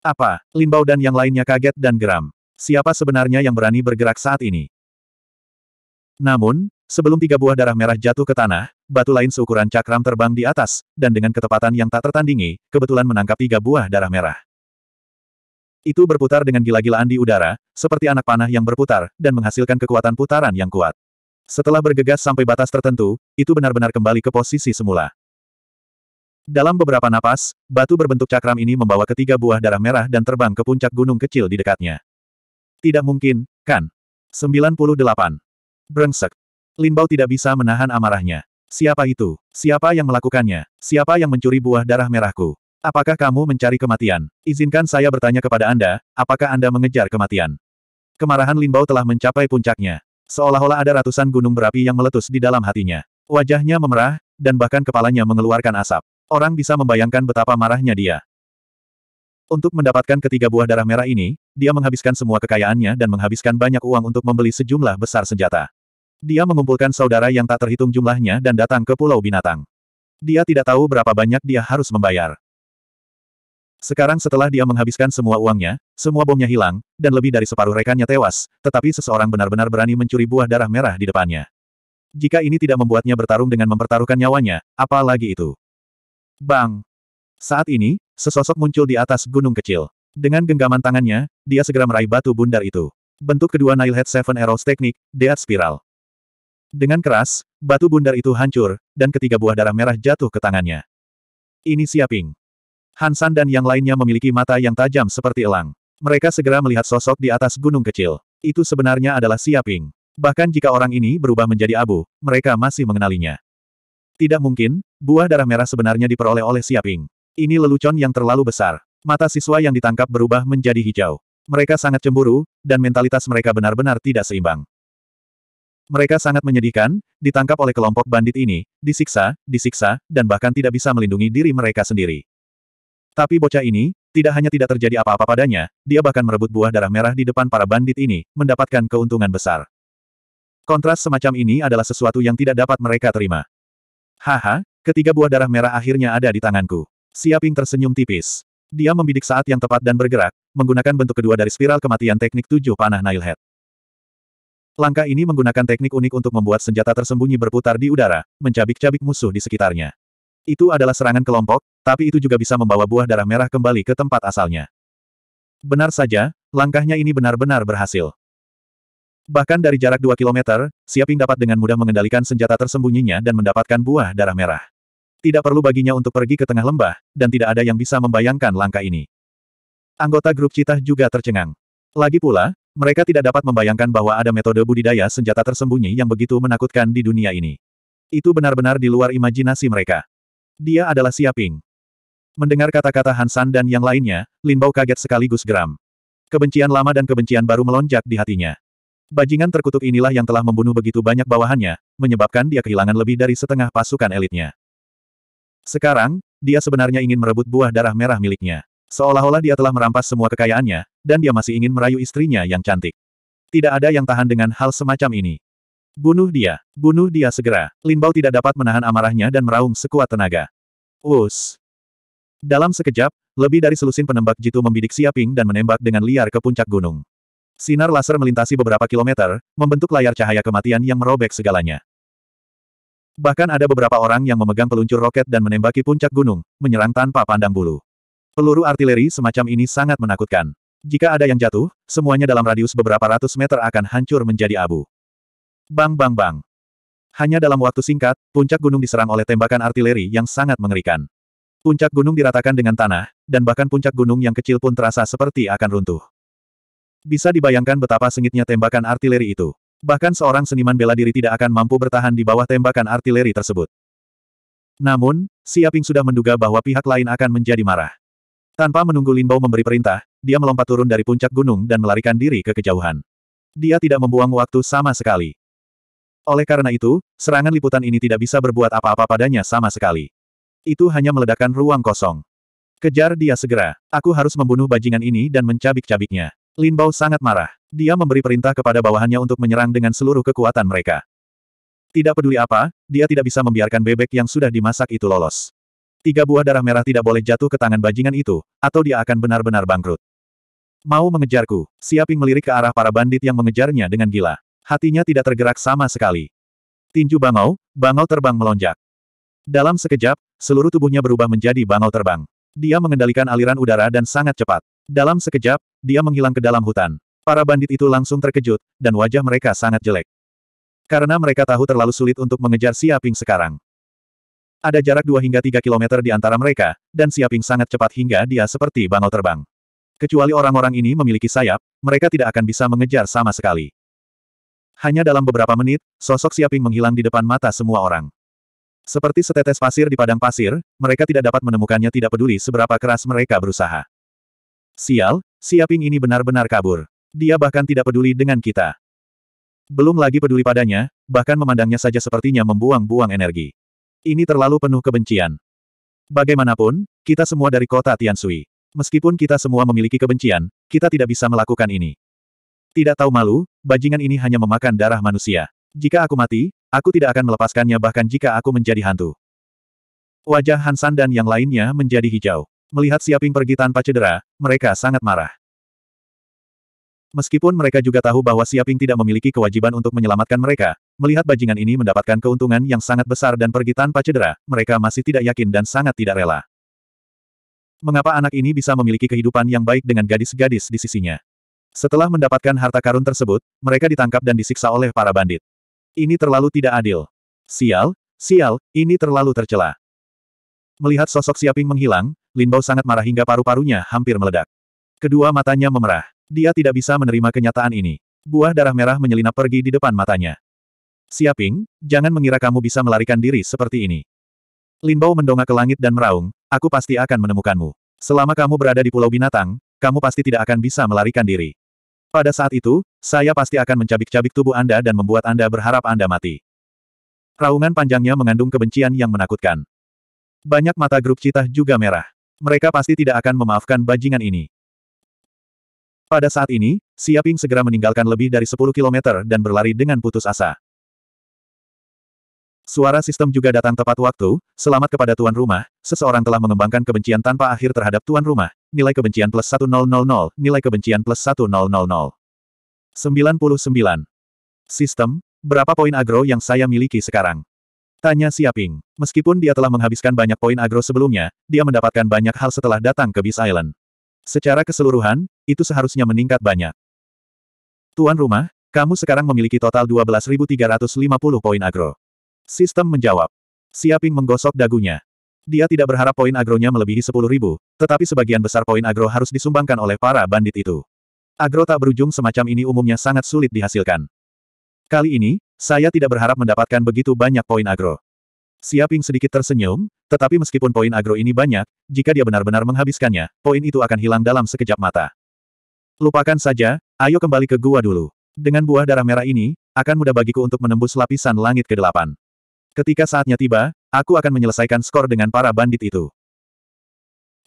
Apa, Limbau dan yang lainnya kaget dan geram. Siapa sebenarnya yang berani bergerak saat ini? Namun, Sebelum tiga buah darah merah jatuh ke tanah, batu lain seukuran cakram terbang di atas, dan dengan ketepatan yang tak tertandingi, kebetulan menangkap tiga buah darah merah. Itu berputar dengan gila-gilaan di udara, seperti anak panah yang berputar, dan menghasilkan kekuatan putaran yang kuat. Setelah bergegas sampai batas tertentu, itu benar-benar kembali ke posisi semula. Dalam beberapa napas, batu berbentuk cakram ini membawa ketiga buah darah merah dan terbang ke puncak gunung kecil di dekatnya. Tidak mungkin, kan? 98. Brengsek. Linbao tidak bisa menahan amarahnya. Siapa itu? Siapa yang melakukannya? Siapa yang mencuri buah darah merahku? Apakah kamu mencari kematian? Izinkan saya bertanya kepada Anda, apakah Anda mengejar kematian? Kemarahan Linbao telah mencapai puncaknya. Seolah-olah ada ratusan gunung berapi yang meletus di dalam hatinya. Wajahnya memerah, dan bahkan kepalanya mengeluarkan asap. Orang bisa membayangkan betapa marahnya dia. Untuk mendapatkan ketiga buah darah merah ini, dia menghabiskan semua kekayaannya dan menghabiskan banyak uang untuk membeli sejumlah besar senjata. Dia mengumpulkan saudara yang tak terhitung jumlahnya dan datang ke Pulau Binatang. Dia tidak tahu berapa banyak dia harus membayar. Sekarang setelah dia menghabiskan semua uangnya, semua bomnya hilang, dan lebih dari separuh rekannya tewas, tetapi seseorang benar-benar berani mencuri buah darah merah di depannya. Jika ini tidak membuatnya bertarung dengan mempertaruhkan nyawanya, apalagi itu. Bang! Saat ini, sesosok muncul di atas gunung kecil. Dengan genggaman tangannya, dia segera meraih batu bundar itu. Bentuk kedua Nailhead Seven Arrows Technique, Dead Spiral. Dengan keras, batu bundar itu hancur, dan ketiga buah darah merah jatuh ke tangannya. Ini Siaping. Hansan dan yang lainnya memiliki mata yang tajam seperti elang. Mereka segera melihat sosok di atas gunung kecil. Itu sebenarnya adalah Siaping. Bahkan jika orang ini berubah menjadi abu, mereka masih mengenalinya. Tidak mungkin, buah darah merah sebenarnya diperoleh oleh Siaping. Ini lelucon yang terlalu besar. Mata siswa yang ditangkap berubah menjadi hijau. Mereka sangat cemburu, dan mentalitas mereka benar-benar tidak seimbang. Mereka sangat menyedihkan, ditangkap oleh kelompok bandit ini, disiksa, disiksa, dan bahkan tidak bisa melindungi diri mereka sendiri. Tapi bocah ini, tidak hanya tidak terjadi apa-apa padanya, dia bahkan merebut buah darah merah di depan para bandit ini, mendapatkan keuntungan besar. Kontras semacam ini adalah sesuatu yang tidak dapat mereka terima. Haha, ketiga buah darah merah akhirnya ada di tanganku. Siaping tersenyum tipis. Dia membidik saat yang tepat dan bergerak, menggunakan bentuk kedua dari spiral kematian teknik tujuh panah Nailhead. Langkah ini menggunakan teknik unik untuk membuat senjata tersembunyi berputar di udara, mencabik-cabik musuh di sekitarnya. Itu adalah serangan kelompok, tapi itu juga bisa membawa buah darah merah kembali ke tempat asalnya. Benar saja, langkahnya ini benar-benar berhasil. Bahkan dari jarak 2 km, Siaping dapat dengan mudah mengendalikan senjata tersembunyinya dan mendapatkan buah darah merah. Tidak perlu baginya untuk pergi ke tengah lembah, dan tidak ada yang bisa membayangkan langkah ini. Anggota grup Citah juga tercengang. Lagi pula, mereka tidak dapat membayangkan bahwa ada metode budidaya senjata tersembunyi yang begitu menakutkan di dunia ini. Itu benar-benar di luar imajinasi mereka. Dia adalah Siaping. Mendengar kata-kata Hansan dan yang lainnya, Linbao kaget sekaligus geram. Kebencian lama dan kebencian baru melonjak di hatinya. Bajingan terkutuk inilah yang telah membunuh begitu banyak bawahannya, menyebabkan dia kehilangan lebih dari setengah pasukan elitnya. Sekarang, dia sebenarnya ingin merebut buah darah merah miliknya. Seolah-olah dia telah merampas semua kekayaannya, dan dia masih ingin merayu istrinya yang cantik. Tidak ada yang tahan dengan hal semacam ini. Bunuh dia, bunuh dia segera. Limbau tidak dapat menahan amarahnya dan meraung sekuat tenaga. Us. Dalam sekejap, lebih dari selusin penembak jitu membidik Siaping dan menembak dengan liar ke puncak gunung. Sinar laser melintasi beberapa kilometer, membentuk layar cahaya kematian yang merobek segalanya. Bahkan ada beberapa orang yang memegang peluncur roket dan menembaki puncak gunung, menyerang tanpa pandang bulu. Peluru artileri semacam ini sangat menakutkan. Jika ada yang jatuh, semuanya dalam radius beberapa ratus meter akan hancur menjadi abu. Bang bang bang. Hanya dalam waktu singkat, puncak gunung diserang oleh tembakan artileri yang sangat mengerikan. Puncak gunung diratakan dengan tanah, dan bahkan puncak gunung yang kecil pun terasa seperti akan runtuh. Bisa dibayangkan betapa sengitnya tembakan artileri itu. Bahkan seorang seniman bela diri tidak akan mampu bertahan di bawah tembakan artileri tersebut. Namun, Siaping sudah menduga bahwa pihak lain akan menjadi marah. Tanpa menunggu Limbau memberi perintah, dia melompat turun dari puncak gunung dan melarikan diri ke kejauhan. Dia tidak membuang waktu sama sekali. Oleh karena itu, serangan liputan ini tidak bisa berbuat apa-apa padanya sama sekali. Itu hanya meledakkan ruang kosong. Kejar dia segera. Aku harus membunuh bajingan ini dan mencabik-cabiknya. Linbao sangat marah. Dia memberi perintah kepada bawahannya untuk menyerang dengan seluruh kekuatan mereka. Tidak peduli apa, dia tidak bisa membiarkan bebek yang sudah dimasak itu lolos. Tiga buah darah merah tidak boleh jatuh ke tangan bajingan itu, atau dia akan benar-benar bangkrut. Mau mengejarku, Siaping melirik ke arah para bandit yang mengejarnya dengan gila. Hatinya tidak tergerak sama sekali. Tinju bangau, bangau terbang melonjak. Dalam sekejap, seluruh tubuhnya berubah menjadi bangau terbang. Dia mengendalikan aliran udara dan sangat cepat. Dalam sekejap, dia menghilang ke dalam hutan. Para bandit itu langsung terkejut, dan wajah mereka sangat jelek. Karena mereka tahu terlalu sulit untuk mengejar Siaping sekarang. Ada jarak 2 hingga 3 km di antara mereka, dan Siaping sangat cepat hingga dia seperti bangau terbang. Kecuali orang-orang ini memiliki sayap, mereka tidak akan bisa mengejar sama sekali. Hanya dalam beberapa menit, sosok Siaping menghilang di depan mata semua orang. Seperti setetes pasir di padang pasir, mereka tidak dapat menemukannya tidak peduli seberapa keras mereka berusaha. Sial, Siaping ini benar-benar kabur. Dia bahkan tidak peduli dengan kita. Belum lagi peduli padanya, bahkan memandangnya saja sepertinya membuang-buang energi. Ini terlalu penuh kebencian. Bagaimanapun, kita semua dari kota Tiansui. Meskipun kita semua memiliki kebencian, kita tidak bisa melakukan ini. Tidak tahu malu, bajingan ini hanya memakan darah manusia. Jika aku mati, aku tidak akan melepaskannya bahkan jika aku menjadi hantu. Wajah Hansan dan yang lainnya menjadi hijau. Melihat Siaping pergi tanpa cedera, mereka sangat marah. Meskipun mereka juga tahu bahwa Siaping tidak memiliki kewajiban untuk menyelamatkan mereka, Melihat bajingan ini mendapatkan keuntungan yang sangat besar dan pergi tanpa cedera, mereka masih tidak yakin dan sangat tidak rela. Mengapa anak ini bisa memiliki kehidupan yang baik dengan gadis-gadis di sisinya? Setelah mendapatkan harta karun tersebut, mereka ditangkap dan disiksa oleh para bandit. Ini terlalu tidak adil. Sial, sial, ini terlalu tercela. Melihat sosok Siaping menghilang, Linbao sangat marah hingga paru-parunya hampir meledak. Kedua matanya memerah. Dia tidak bisa menerima kenyataan ini. Buah darah merah menyelinap pergi di depan matanya. Siaping, jangan mengira kamu bisa melarikan diri seperti ini. Linbao mendongak ke langit dan meraung, aku pasti akan menemukanmu. Selama kamu berada di Pulau Binatang, kamu pasti tidak akan bisa melarikan diri. Pada saat itu, saya pasti akan mencabik-cabik tubuh Anda dan membuat Anda berharap Anda mati. Raungan panjangnya mengandung kebencian yang menakutkan. Banyak mata grup Cita juga merah. Mereka pasti tidak akan memaafkan bajingan ini. Pada saat ini, Siaping segera meninggalkan lebih dari 10 km dan berlari dengan putus asa. Suara sistem juga datang tepat waktu, selamat kepada tuan rumah, seseorang telah mengembangkan kebencian tanpa akhir terhadap tuan rumah, nilai kebencian plus 1000, nilai kebencian plus 1000. 99. Sistem, berapa poin agro yang saya miliki sekarang? Tanya Siaping. Meskipun dia telah menghabiskan banyak poin agro sebelumnya, dia mendapatkan banyak hal setelah datang ke Beast Island. Secara keseluruhan, itu seharusnya meningkat banyak. Tuan rumah, kamu sekarang memiliki total 12.350 poin agro. Sistem menjawab. Siaping menggosok dagunya. Dia tidak berharap poin agronya melebihi sepuluh ribu, tetapi sebagian besar poin agro harus disumbangkan oleh para bandit itu. Agro tak berujung semacam ini umumnya sangat sulit dihasilkan. Kali ini, saya tidak berharap mendapatkan begitu banyak poin agro. Siaping sedikit tersenyum, tetapi meskipun poin agro ini banyak, jika dia benar-benar menghabiskannya, poin itu akan hilang dalam sekejap mata. Lupakan saja, ayo kembali ke gua dulu. Dengan buah darah merah ini, akan mudah bagiku untuk menembus lapisan langit ke delapan. Ketika saatnya tiba, aku akan menyelesaikan skor dengan para bandit itu.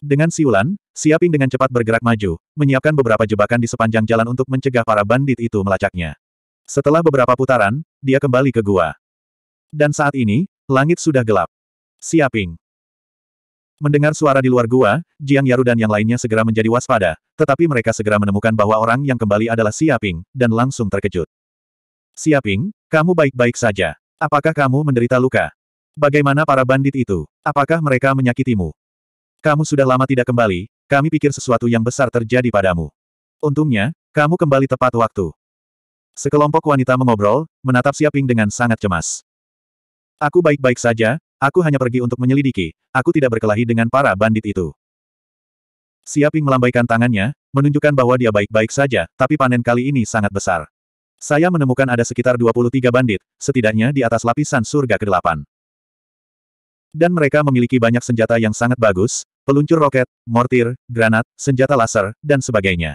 Dengan siulan, Siaping dengan cepat bergerak maju, menyiapkan beberapa jebakan di sepanjang jalan untuk mencegah para bandit itu melacaknya. Setelah beberapa putaran, dia kembali ke gua. Dan saat ini, langit sudah gelap. Siaping. Mendengar suara di luar gua, Jiang Yaru dan yang lainnya segera menjadi waspada, tetapi mereka segera menemukan bahwa orang yang kembali adalah Siaping, dan langsung terkejut. Siaping, kamu baik-baik saja. Apakah kamu menderita luka? Bagaimana para bandit itu? Apakah mereka menyakitimu? Kamu sudah lama tidak kembali, kami pikir sesuatu yang besar terjadi padamu. Untungnya, kamu kembali tepat waktu. Sekelompok wanita mengobrol, menatap Siaping dengan sangat cemas. Aku baik-baik saja, aku hanya pergi untuk menyelidiki, aku tidak berkelahi dengan para bandit itu. Siaping melambaikan tangannya, menunjukkan bahwa dia baik-baik saja, tapi panen kali ini sangat besar. Saya menemukan ada sekitar 23 bandit, setidaknya di atas lapisan surga ke-8. Dan mereka memiliki banyak senjata yang sangat bagus, peluncur roket, mortir, granat, senjata laser, dan sebagainya.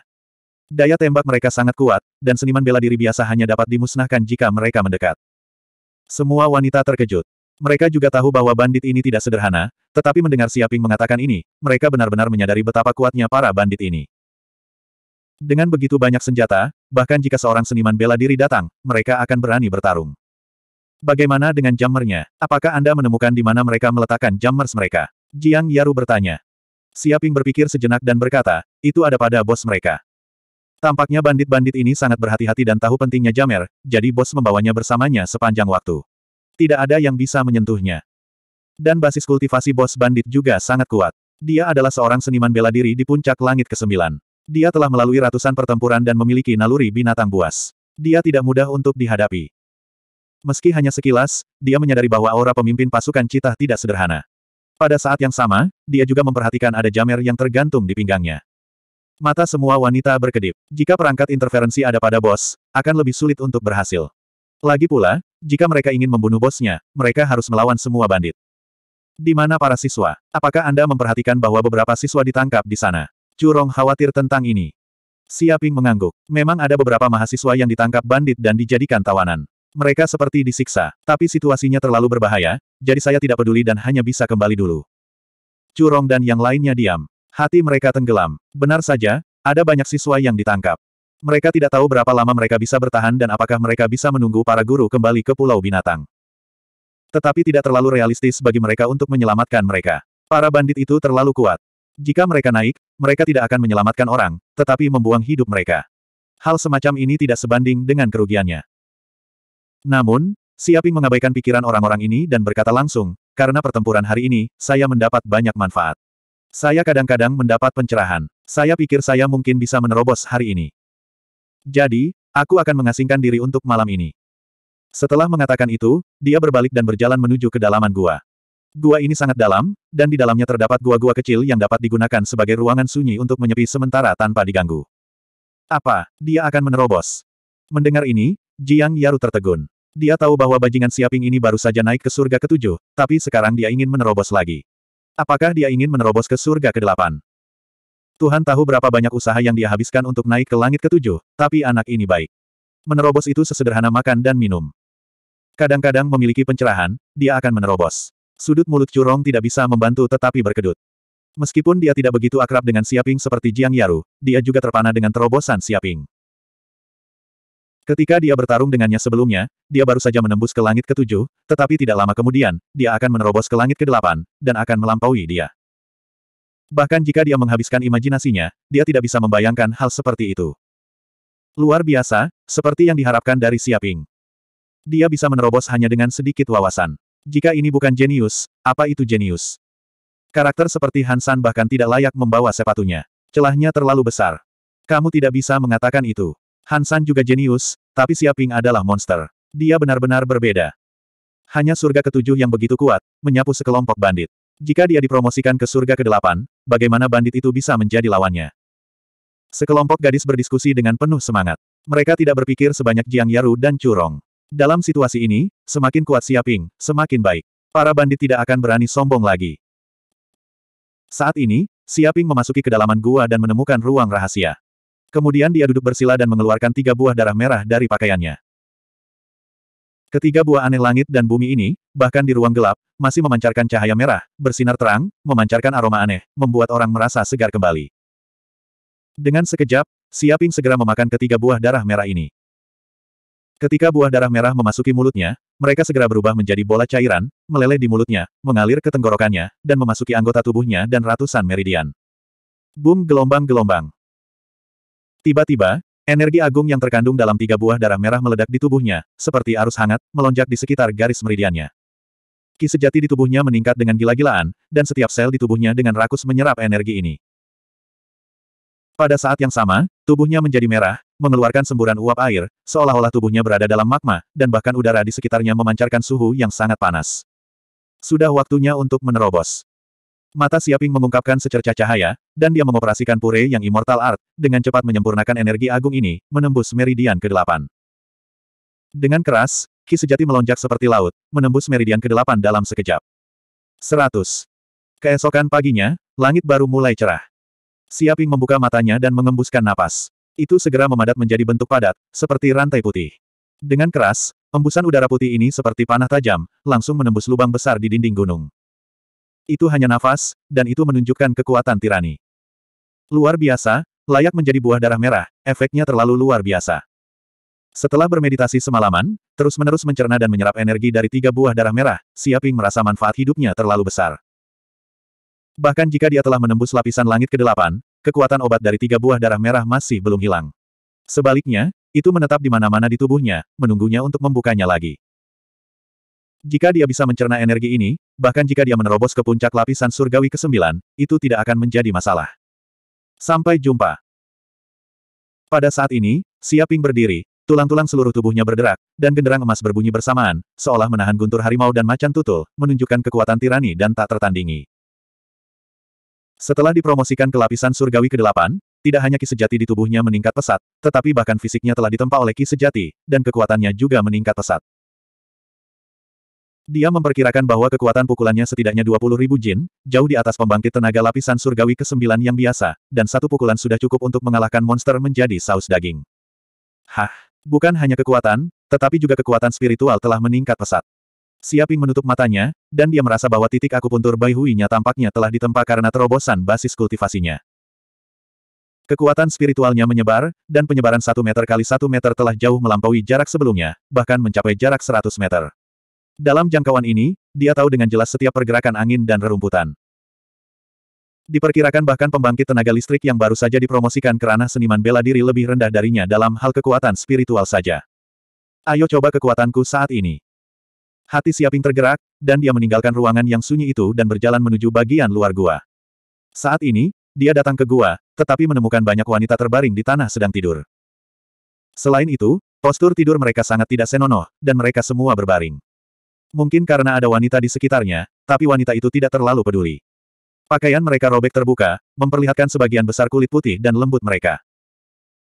Daya tembak mereka sangat kuat, dan seniman bela diri biasa hanya dapat dimusnahkan jika mereka mendekat. Semua wanita terkejut. Mereka juga tahu bahwa bandit ini tidak sederhana, tetapi mendengar Siaping mengatakan ini, mereka benar-benar menyadari betapa kuatnya para bandit ini. Dengan begitu banyak senjata, bahkan jika seorang seniman bela diri datang, mereka akan berani bertarung. Bagaimana dengan jammernya? Apakah Anda menemukan di mana mereka meletakkan jammers mereka? Jiang Yaru bertanya. Siaping berpikir sejenak dan berkata, itu ada pada bos mereka. Tampaknya bandit-bandit ini sangat berhati-hati dan tahu pentingnya jammer, jadi bos membawanya bersamanya sepanjang waktu. Tidak ada yang bisa menyentuhnya. Dan basis kultivasi bos bandit juga sangat kuat. Dia adalah seorang seniman bela diri di puncak langit ke-9. Dia telah melalui ratusan pertempuran dan memiliki naluri binatang buas. Dia tidak mudah untuk dihadapi. Meski hanya sekilas, dia menyadari bahwa aura pemimpin pasukan citah tidak sederhana. Pada saat yang sama, dia juga memperhatikan ada jamer yang tergantung di pinggangnya. Mata semua wanita berkedip. Jika perangkat interferensi ada pada bos, akan lebih sulit untuk berhasil. Lagi pula, jika mereka ingin membunuh bosnya, mereka harus melawan semua bandit. Di mana para siswa? Apakah Anda memperhatikan bahwa beberapa siswa ditangkap di sana? Curong khawatir tentang ini. Siaping mengangguk. Memang ada beberapa mahasiswa yang ditangkap bandit dan dijadikan tawanan. Mereka seperti disiksa, tapi situasinya terlalu berbahaya, jadi saya tidak peduli dan hanya bisa kembali dulu. Curong dan yang lainnya diam. Hati mereka tenggelam. Benar saja, ada banyak siswa yang ditangkap. Mereka tidak tahu berapa lama mereka bisa bertahan dan apakah mereka bisa menunggu para guru kembali ke Pulau Binatang. Tetapi tidak terlalu realistis bagi mereka untuk menyelamatkan mereka. Para bandit itu terlalu kuat. Jika mereka naik, mereka tidak akan menyelamatkan orang, tetapi membuang hidup mereka. Hal semacam ini tidak sebanding dengan kerugiannya. Namun, Siaping mengabaikan pikiran orang-orang ini dan berkata langsung, karena pertempuran hari ini, saya mendapat banyak manfaat. Saya kadang-kadang mendapat pencerahan. Saya pikir saya mungkin bisa menerobos hari ini. Jadi, aku akan mengasingkan diri untuk malam ini. Setelah mengatakan itu, dia berbalik dan berjalan menuju kedalaman gua. Gua ini sangat dalam, dan di dalamnya terdapat gua-gua kecil yang dapat digunakan sebagai ruangan sunyi untuk menyepi sementara tanpa diganggu. Apa, dia akan menerobos? Mendengar ini, Jiang Yaru tertegun. Dia tahu bahwa bajingan siaping ini baru saja naik ke surga ketujuh, tapi sekarang dia ingin menerobos lagi. Apakah dia ingin menerobos ke surga kedelapan? Tuhan tahu berapa banyak usaha yang dia habiskan untuk naik ke langit ketujuh, tapi anak ini baik. Menerobos itu sesederhana makan dan minum. Kadang-kadang memiliki pencerahan, dia akan menerobos. Sudut mulut Curong tidak bisa membantu tetapi berkedut. Meskipun dia tidak begitu akrab dengan Siaping seperti Jiang Yaru, dia juga terpana dengan terobosan Siaping. Ketika dia bertarung dengannya sebelumnya, dia baru saja menembus ke langit ketujuh, tetapi tidak lama kemudian, dia akan menerobos ke langit kedelapan, dan akan melampaui dia. Bahkan jika dia menghabiskan imajinasinya, dia tidak bisa membayangkan hal seperti itu. Luar biasa, seperti yang diharapkan dari Siaping. Dia bisa menerobos hanya dengan sedikit wawasan. Jika ini bukan jenius, apa itu jenius? Karakter seperti Hansan bahkan tidak layak membawa sepatunya. Celahnya terlalu besar. Kamu tidak bisa mengatakan itu. Hansan juga jenius, tapi Siaping adalah monster. Dia benar-benar berbeda. Hanya surga ketujuh yang begitu kuat, menyapu sekelompok bandit. Jika dia dipromosikan ke surga Kedelapan, bagaimana bandit itu bisa menjadi lawannya? Sekelompok gadis berdiskusi dengan penuh semangat. Mereka tidak berpikir sebanyak Jiang Yaru dan Curong. Dalam situasi ini, semakin kuat Siaping, semakin baik. Para bandit tidak akan berani sombong lagi. Saat ini, Siaping memasuki kedalaman gua dan menemukan ruang rahasia. Kemudian dia duduk bersila dan mengeluarkan tiga buah darah merah dari pakaiannya. Ketiga buah aneh langit dan bumi ini, bahkan di ruang gelap, masih memancarkan cahaya merah, bersinar terang, memancarkan aroma aneh, membuat orang merasa segar kembali. Dengan sekejap, Siaping segera memakan ketiga buah darah merah ini. Ketika buah darah merah memasuki mulutnya, mereka segera berubah menjadi bola cairan, meleleh di mulutnya, mengalir ke tenggorokannya, dan memasuki anggota tubuhnya dan ratusan meridian. Boom gelombang-gelombang. Tiba-tiba, energi agung yang terkandung dalam tiga buah darah merah meledak di tubuhnya, seperti arus hangat, melonjak di sekitar garis meridiannya. Ki sejati di tubuhnya meningkat dengan gila-gilaan, dan setiap sel di tubuhnya dengan rakus menyerap energi ini. Pada saat yang sama, tubuhnya menjadi merah, mengeluarkan semburan uap air, seolah-olah tubuhnya berada dalam magma, dan bahkan udara di sekitarnya memancarkan suhu yang sangat panas. Sudah waktunya untuk menerobos. Mata Siaping mengungkapkan secercah cahaya, dan dia mengoperasikan pure yang Immortal Art, dengan cepat menyempurnakan energi agung ini, menembus meridian ke-8. Dengan keras, Ki sejati melonjak seperti laut, menembus meridian ke-8 dalam sekejap. 100. Keesokan paginya, langit baru mulai cerah. Siaping membuka matanya dan mengembuskan napas. Itu segera memadat menjadi bentuk padat, seperti rantai putih. Dengan keras, embusan udara putih ini seperti panah tajam, langsung menembus lubang besar di dinding gunung. Itu hanya nafas, dan itu menunjukkan kekuatan tirani. Luar biasa, layak menjadi buah darah merah, efeknya terlalu luar biasa. Setelah bermeditasi semalaman, terus-menerus mencerna dan menyerap energi dari tiga buah darah merah, Siaping merasa manfaat hidupnya terlalu besar. Bahkan jika dia telah menembus lapisan langit ke-8, kekuatan obat dari tiga buah darah merah masih belum hilang. Sebaliknya, itu menetap di mana-mana di tubuhnya, menunggunya untuk membukanya lagi. Jika dia bisa mencerna energi ini, bahkan jika dia menerobos ke puncak lapisan surgawi ke-9, itu tidak akan menjadi masalah. Sampai jumpa. Pada saat ini, Siaping berdiri, tulang-tulang seluruh tubuhnya berderak, dan genderang emas berbunyi bersamaan, seolah menahan guntur harimau dan macan tutul, menunjukkan kekuatan tirani dan tak tertandingi. Setelah dipromosikan ke lapisan surgawi ke-8, tidak hanya ki sejati di tubuhnya meningkat pesat, tetapi bahkan fisiknya telah ditempa oleh ki sejati, dan kekuatannya juga meningkat pesat. Dia memperkirakan bahwa kekuatan pukulannya setidaknya ribu jin, jauh di atas pembangkit tenaga lapisan surgawi ke-9 yang biasa, dan satu pukulan sudah cukup untuk mengalahkan monster menjadi saus daging. Hah, bukan hanya kekuatan, tetapi juga kekuatan spiritual telah meningkat pesat. Siaping menutup matanya, dan dia merasa bahwa titik akupuntur Bai Hui-nya tampaknya telah ditempa karena terobosan basis kultivasinya. Kekuatan spiritualnya menyebar, dan penyebaran satu meter kali satu meter telah jauh melampaui jarak sebelumnya, bahkan mencapai jarak 100 meter. Dalam jangkauan ini, dia tahu dengan jelas setiap pergerakan angin dan rerumputan. Diperkirakan bahkan pembangkit tenaga listrik yang baru saja dipromosikan ke ranah seniman bela diri lebih rendah darinya dalam hal kekuatan spiritual saja. Ayo coba kekuatanku saat ini. Hati Siaping tergerak, dan dia meninggalkan ruangan yang sunyi itu dan berjalan menuju bagian luar gua. Saat ini, dia datang ke gua, tetapi menemukan banyak wanita terbaring di tanah sedang tidur. Selain itu, postur tidur mereka sangat tidak senonoh, dan mereka semua berbaring. Mungkin karena ada wanita di sekitarnya, tapi wanita itu tidak terlalu peduli. Pakaian mereka robek terbuka, memperlihatkan sebagian besar kulit putih dan lembut mereka.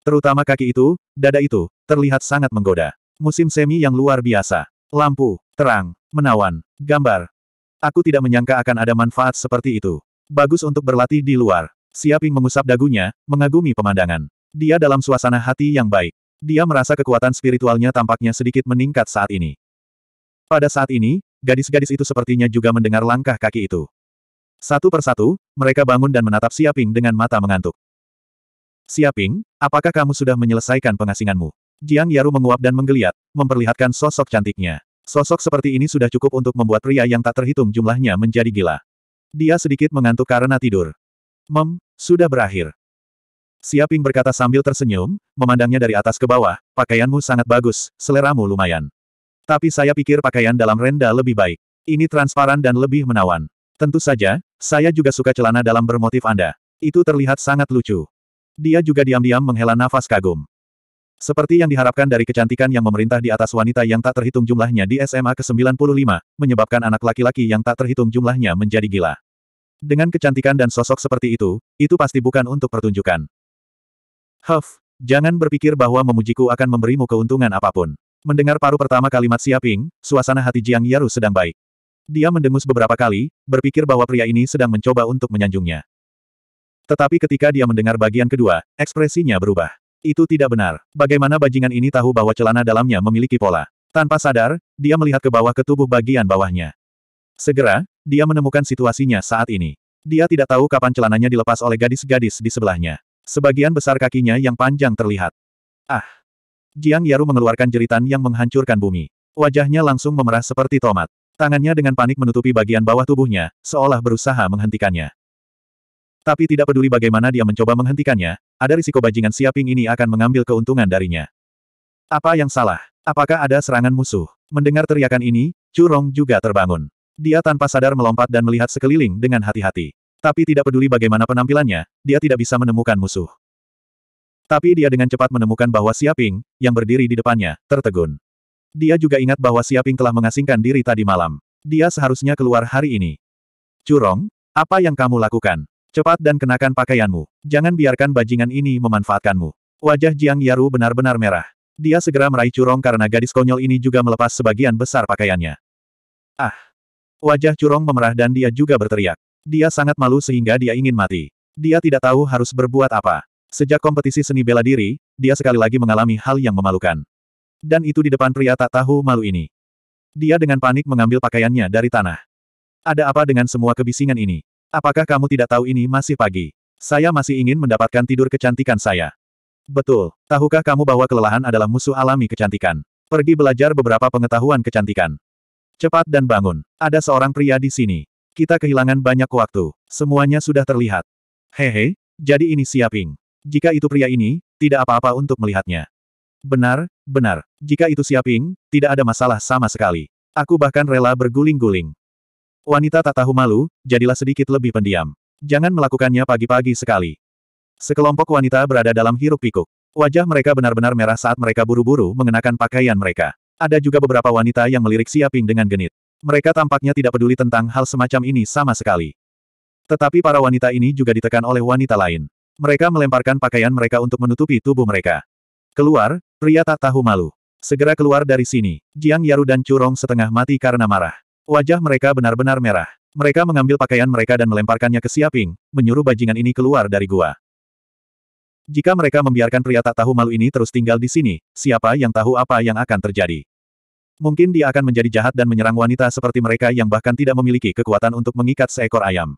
Terutama kaki itu, dada itu, terlihat sangat menggoda. Musim semi yang luar biasa. Lampu. Terang, menawan, gambar. Aku tidak menyangka akan ada manfaat seperti itu. Bagus untuk berlatih di luar. Siaping mengusap dagunya, mengagumi pemandangan. Dia dalam suasana hati yang baik. Dia merasa kekuatan spiritualnya tampaknya sedikit meningkat saat ini. Pada saat ini, gadis-gadis itu sepertinya juga mendengar langkah kaki itu. Satu persatu, mereka bangun dan menatap Siaping dengan mata mengantuk. Siaping, apakah kamu sudah menyelesaikan pengasinganmu? Jiang Yaru menguap dan menggeliat, memperlihatkan sosok cantiknya. Sosok seperti ini sudah cukup untuk membuat pria yang tak terhitung jumlahnya menjadi gila. Dia sedikit mengantuk karena tidur. Mem, sudah berakhir. Siaping berkata sambil tersenyum, memandangnya dari atas ke bawah, pakaianmu sangat bagus, seleramu lumayan. Tapi saya pikir pakaian dalam renda lebih baik. Ini transparan dan lebih menawan. Tentu saja, saya juga suka celana dalam bermotif Anda. Itu terlihat sangat lucu. Dia juga diam-diam menghela nafas kagum. Seperti yang diharapkan dari kecantikan yang memerintah di atas wanita yang tak terhitung jumlahnya di SMA ke-95, menyebabkan anak laki-laki yang tak terhitung jumlahnya menjadi gila. Dengan kecantikan dan sosok seperti itu, itu pasti bukan untuk pertunjukan. Huff, jangan berpikir bahwa memujiku akan memberimu keuntungan apapun. Mendengar paruh pertama kalimat Siaping, suasana hati Jiang Yaru sedang baik. Dia mendengus beberapa kali, berpikir bahwa pria ini sedang mencoba untuk menyanjungnya. Tetapi ketika dia mendengar bagian kedua, ekspresinya berubah. Itu tidak benar. Bagaimana bajingan ini tahu bahwa celana dalamnya memiliki pola? Tanpa sadar, dia melihat ke bawah ke tubuh bagian bawahnya. Segera, dia menemukan situasinya saat ini. Dia tidak tahu kapan celananya dilepas oleh gadis-gadis di sebelahnya. Sebagian besar kakinya yang panjang terlihat. Ah! Jiang Yaru mengeluarkan jeritan yang menghancurkan bumi. Wajahnya langsung memerah seperti tomat. Tangannya dengan panik menutupi bagian bawah tubuhnya, seolah berusaha menghentikannya. Tapi tidak peduli bagaimana dia mencoba menghentikannya, ada risiko bajingan Siaping ini akan mengambil keuntungan darinya. Apa yang salah? Apakah ada serangan musuh? Mendengar teriakan ini, Curong juga terbangun. Dia tanpa sadar melompat dan melihat sekeliling dengan hati-hati. Tapi tidak peduli bagaimana penampilannya, dia tidak bisa menemukan musuh. Tapi dia dengan cepat menemukan bahwa Siaping, yang berdiri di depannya, tertegun. Dia juga ingat bahwa Siaping telah mengasingkan diri tadi malam. Dia seharusnya keluar hari ini. Curong, apa yang kamu lakukan? Cepat dan kenakan pakaianmu. Jangan biarkan bajingan ini memanfaatkanmu. Wajah Jiang Yaru benar-benar merah. Dia segera meraih Curong karena gadis konyol ini juga melepas sebagian besar pakaiannya. Ah! Wajah Curong memerah dan dia juga berteriak. Dia sangat malu sehingga dia ingin mati. Dia tidak tahu harus berbuat apa. Sejak kompetisi seni bela diri, dia sekali lagi mengalami hal yang memalukan. Dan itu di depan pria tak tahu malu ini. Dia dengan panik mengambil pakaiannya dari tanah. Ada apa dengan semua kebisingan ini? Apakah kamu tidak tahu ini masih pagi? Saya masih ingin mendapatkan tidur kecantikan saya. Betul. Tahukah kamu bahwa kelelahan adalah musuh alami kecantikan? Pergi belajar beberapa pengetahuan kecantikan. Cepat dan bangun. Ada seorang pria di sini. Kita kehilangan banyak waktu. Semuanya sudah terlihat. Hehe, jadi ini siaping. Jika itu pria ini, tidak apa-apa untuk melihatnya. Benar, benar. Jika itu siaping, tidak ada masalah sama sekali. Aku bahkan rela berguling-guling. Wanita tak tahu malu, jadilah sedikit lebih pendiam. Jangan melakukannya pagi-pagi sekali. Sekelompok wanita berada dalam hiruk-pikuk. Wajah mereka benar-benar merah saat mereka buru-buru mengenakan pakaian mereka. Ada juga beberapa wanita yang melirik Siaping dengan genit. Mereka tampaknya tidak peduli tentang hal semacam ini sama sekali. Tetapi para wanita ini juga ditekan oleh wanita lain. Mereka melemparkan pakaian mereka untuk menutupi tubuh mereka. Keluar, pria tak tahu malu. Segera keluar dari sini. Jiang Yaru dan Curong setengah mati karena marah. Wajah mereka benar-benar merah. Mereka mengambil pakaian mereka dan melemparkannya ke Siaping, menyuruh bajingan ini keluar dari gua. Jika mereka membiarkan pria tak tahu malu ini terus tinggal di sini, siapa yang tahu apa yang akan terjadi. Mungkin dia akan menjadi jahat dan menyerang wanita seperti mereka yang bahkan tidak memiliki kekuatan untuk mengikat seekor ayam.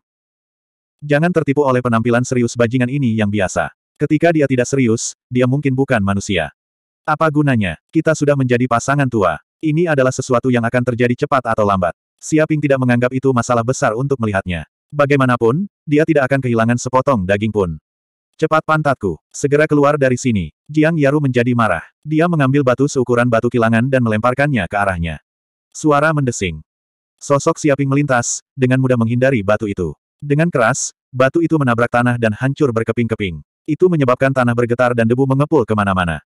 Jangan tertipu oleh penampilan serius bajingan ini yang biasa. Ketika dia tidak serius, dia mungkin bukan manusia. Apa gunanya? Kita sudah menjadi pasangan tua. Ini adalah sesuatu yang akan terjadi cepat atau lambat. Siaping tidak menganggap itu masalah besar untuk melihatnya. Bagaimanapun, dia tidak akan kehilangan sepotong daging pun. Cepat pantatku, segera keluar dari sini. Jiang Yaru menjadi marah. Dia mengambil batu seukuran batu kilangan dan melemparkannya ke arahnya. Suara mendesing. Sosok Siaping melintas, dengan mudah menghindari batu itu. Dengan keras, batu itu menabrak tanah dan hancur berkeping-keping. Itu menyebabkan tanah bergetar dan debu mengepul kemana-mana.